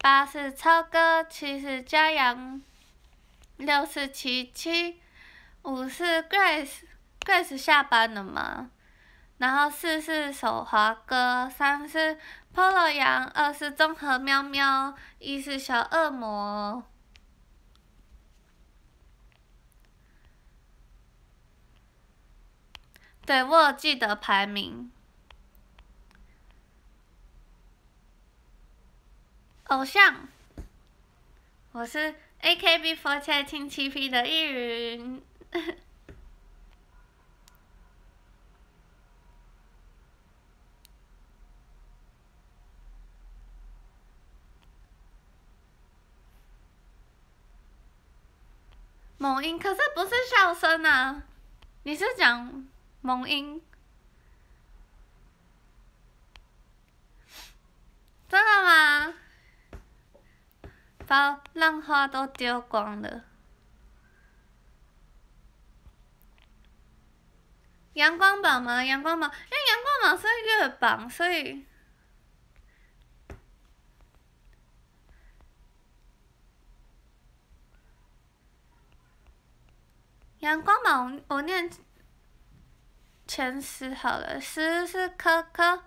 八是超哥，七是佳阳，六是琪琪，五是 Grace，Grace 下班了吗？然后四是手滑哥，三是 Polo 羊，二是综合喵喵，一是小恶魔。对我记得排名，偶像，我是 AKB f o u r t e e 七 P 的艺云，某音可是不是笑声啊？你是讲？萌音。真的吗？把浪花都丢光了。阳光棒吗？阳光棒，因为阳光棒是月榜，所以阳光棒，我念。前十好了，十是珂珂，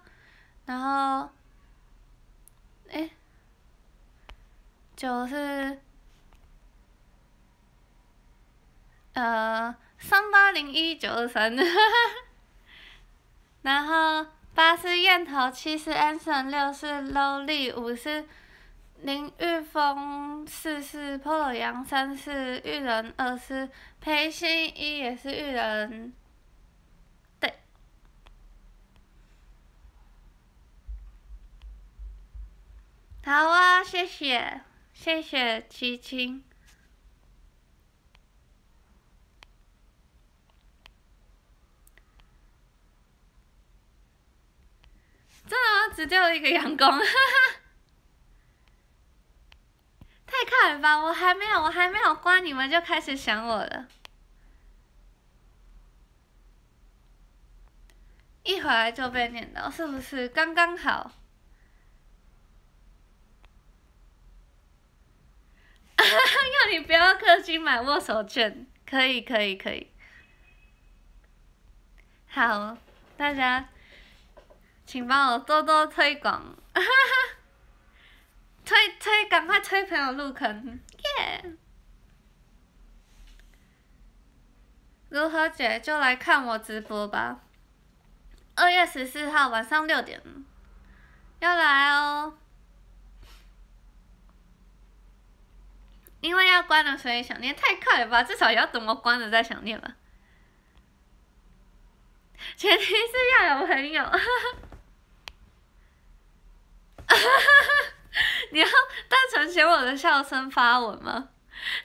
然后，哎，就是，呃，三八零一九二三，然后八是烟头，七是 anson，六是 l o l 五是林玉峰，四是 p o l o 杨，三是玉人，二是裴信一也是玉人。好啊，谢谢，谢谢七真的吗？只掉了一个阳光？哈哈！太卡了吧！我还没有，我还没有关，你们就开始想我了。一会儿就被念到，是不是刚刚好？要你不要氪金买握手券，可以，可以，可以。好，大家，请帮我多多推广，推推，赶快推朋友入坑，耶！如何解？就来看我直播吧。二月十四号晚上六点，要来哦。因为要关了，所以想念太快了吧？至少要等我关了再想念吧？前提是要有朋友。你要大成写我的笑声发文吗？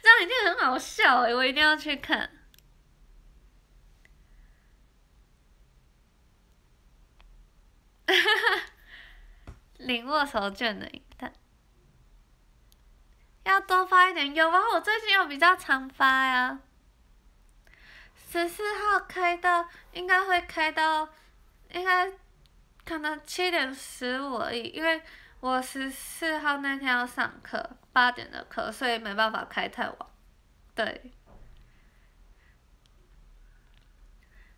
这样一定很好笑哎！我一定要去看。领握手卷的。要多发一点，有吗？我最近有比较常发呀。十四号开到，应该会开到，应该可能七点十五而已。因为我十四号那天要上课，八点的课，所以没办法开太晚。对。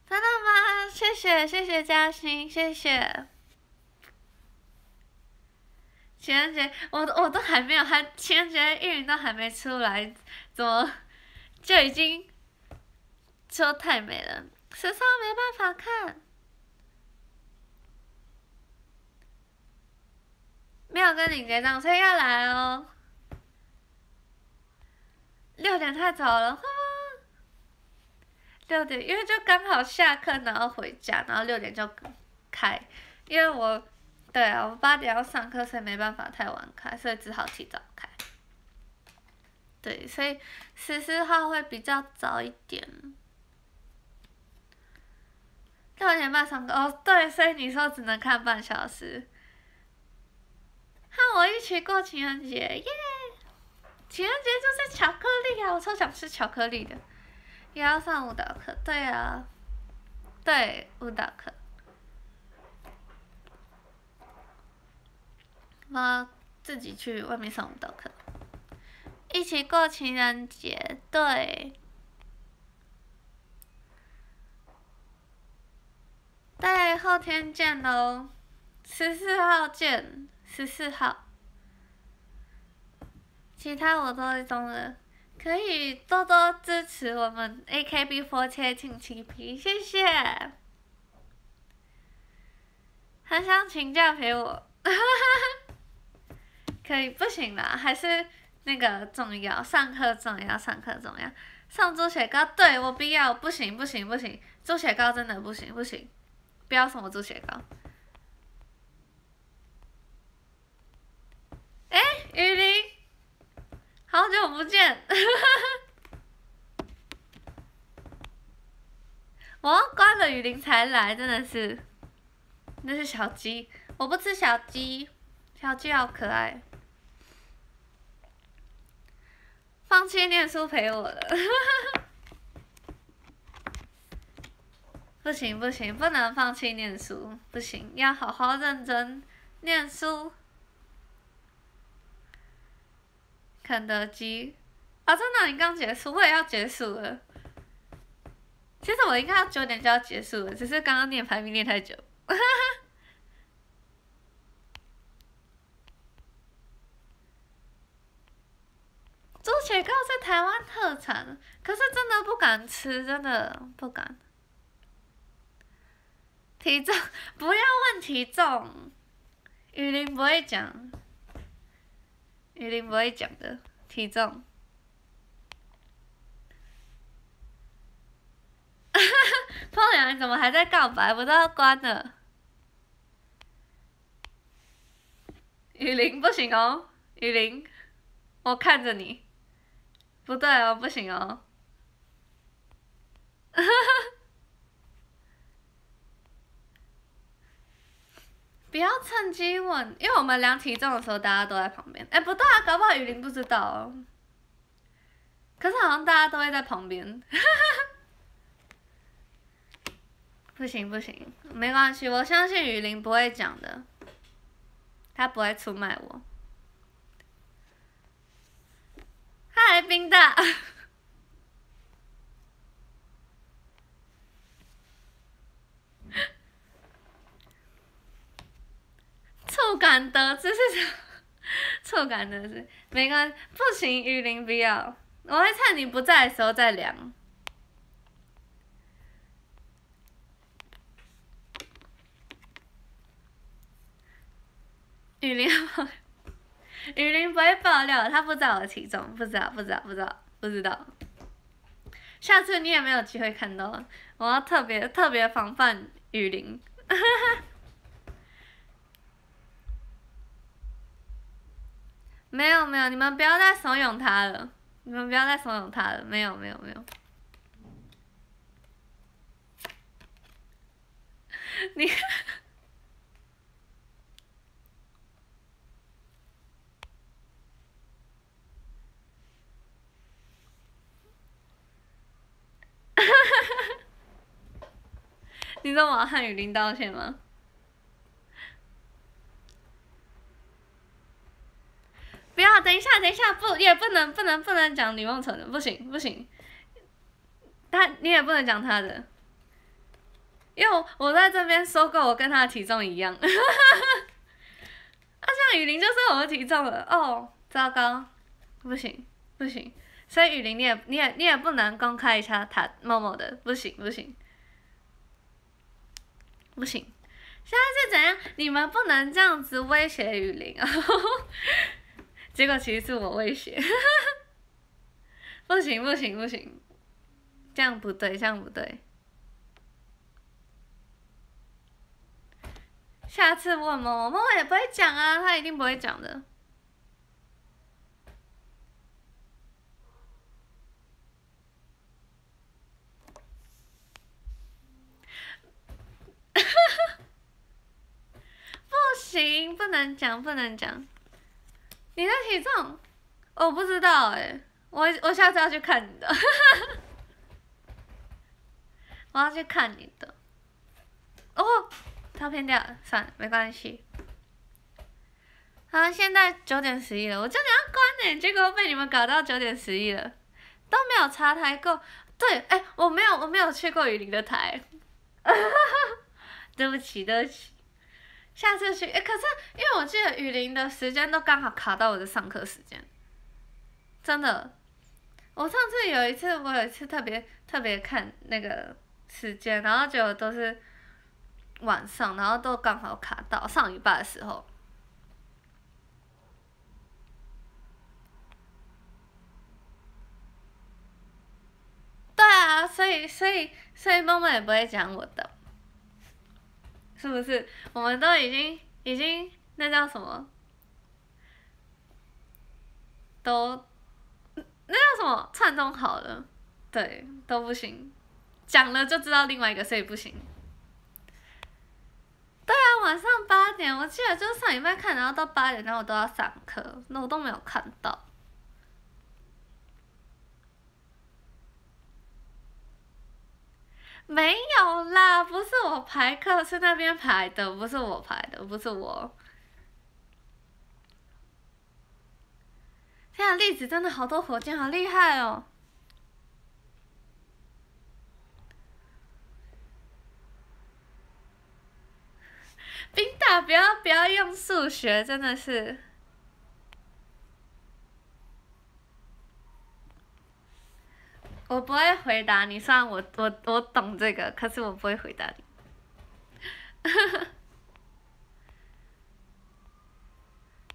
真的吗？谢谢，谢谢嘉欣，谢谢。情人节，我都我都还没有还情人节，运影都还没出来，怎么就已经说太美了，实在没办法看。没有跟账，所以要来哦。六点太早了，哈。六点，因为就刚好下课，然后回家，然后六点就开，因为我。对啊，我八点要上课，所以没办法太晚开，所以只好提早开。对，所以十四号会比较早一点。六点半上课哦，对，所以你说只能看半小时。和我一起过情人节耶！情人节就是巧克力啊，我超想吃巧克力的。也要上舞蹈课，对啊，对舞蹈课。妈，自己去外面上舞蹈课，一起过情人节，对。对，后天见喽，十四号见，十四号。其他我都在中你，可以多多支持我们 AKB 四千请七皮，谢谢。很想请假陪我。可以不行啦，还是那个重要，上课重要，上课重要，上猪血糕，对我必要，不行不行不行，猪血糕真的不行不行，不要送我猪血糕。哎，雨林，好久不见，我关了雨林才来，真的是，那是小鸡，我不吃小鸡，小鸡好可爱。放弃念书陪我了，不行不行，不能放弃念书，不行，要好好认真念书。肯德基，啊，真的，你刚结束，我也要结束了。其实我应该要九点就要结束了，只是刚刚念排名念太久。猪血糕是台湾特产，可是真的不敢吃，真的不敢。体重不要问体重，雨林不会讲。雨林不会讲的体重。胖 羊，你怎么还在告白？不要关了。雨林不行哦，雨林，我看着你。不对哦，不行哦！不要趁机问，因为我们量体重的时候，大家都在旁边。哎，不对啊，搞不好雨林不知道。可是好像大家都会在旁边。不行不行，没关系，我相信雨林不会讲的。他不会出卖我。嗨，冰的，触 感的，这是啥？触感的是，关系，不行，雨林不要，我会趁你不在的时候再量。雨林吗？雨林不会爆料，他不知道体重，不知道，不知道，不知道，不知道。下次你也没有机会看到了，我要特别特别防范雨林。没有没有，你们不要再怂恿他了，你们不要再怂恿他了，没有没有没有。你。你知道要韩宇林道歉吗？不要，等一下，等一下，不，也不能，不能，不能讲李梦辰，的，不行，不行。他，你也不能讲他的。因为我在这边说过，我跟他的体重一样。啊，像雨林就是我的体重了。哦，糟糕，不行，不行。所以雨林，你也，你也，你也不能公开一下他某某的，不行，不行，不行。下次怎样？你们不能这样子威胁雨林啊！结果其实是我威胁，不行，不行，不行。这样不对，这样不对。下次问某，某某也不会讲啊，他一定不会讲的。不行，不能讲，不能讲。你的体重，我不知道哎，我我下次要去看你的，我要去看你的。哦，照片掉了，算了，没关系。像现在九点十一了，我正要关呢，结果被你们搞到九点十一了，都没有查台过。对，哎，我没有，我没有去过雨林的台。对不起，对不起。下次去，哎，可是因为我记得雨林的时间都刚好卡到我的上课时间。真的。我上次有一次，我有一次特别特别看那个时间，然后就都是。晚上，然后都刚好卡到上礼拜的时候。对啊，所以所以所以妈妈也不会讲我的。是不是？我们都已经已经那叫什么？都那叫什么串通好了？对，都不行。讲了就知道另外一个谁不行。对啊，晚上八点，我记得就是上礼拜看，然后到八点，然后我都要上课，那我都没有看到。没有啦，不是我排课，是那边排的，不是我排的，不是我。天啊，粒子真的好多火箭，好厉害哦！冰大，不要不要用数学，真的是。我不会回答你，虽然我我我懂这个，可是我不会回答你。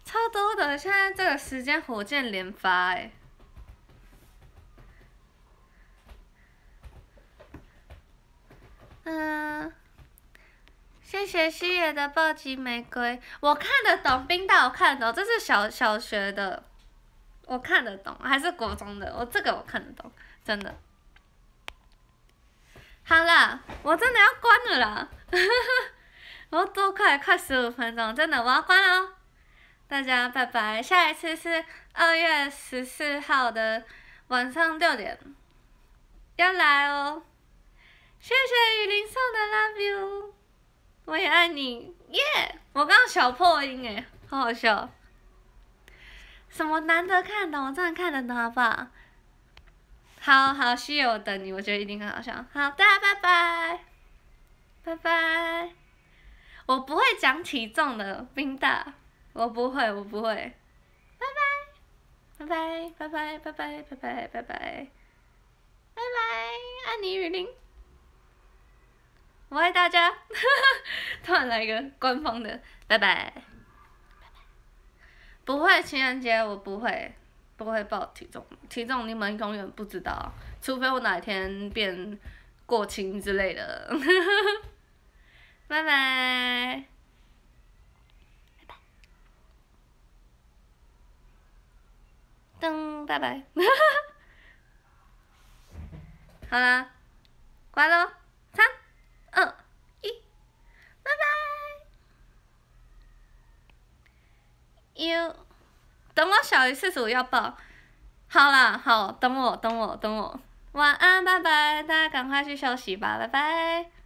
超多的，现在这个时间火箭连发诶。嗯。谢谢西野的暴击玫瑰，我看得懂，冰岛看得懂，这是小小学的。我看得懂，还是国中的？我这个我看得懂。真的，好了，我真的要关了啦！我多快快十五分钟，真的我要关了。大家拜拜，下一次是二月十四号的晚上六点，要来哦！谢谢雨林送的 love you，我也爱你。耶！我刚小破音耶，好好笑。什么难得看的？我真的看得好不好？好好，希野，我等你，我觉得一定很好笑。好的，拜拜，拜拜，我不会讲体重的，冰大，我不会，我不会，拜拜，拜拜，拜拜，拜拜，拜拜，拜拜，拜拜，安妮雨林，我爱大家，突然来一个官方的拜拜，不会情人节，我不会。不会报体重，体重你们永远不知道，除非我哪天变过轻之类的。拜拜。拜拜。噔，拜拜。好啦，挂喽。三、二、一，拜拜。You. 等我小四十五要报，好啦，好，等我，等我，等我，晚安，拜拜，大家赶快去休息吧，拜拜。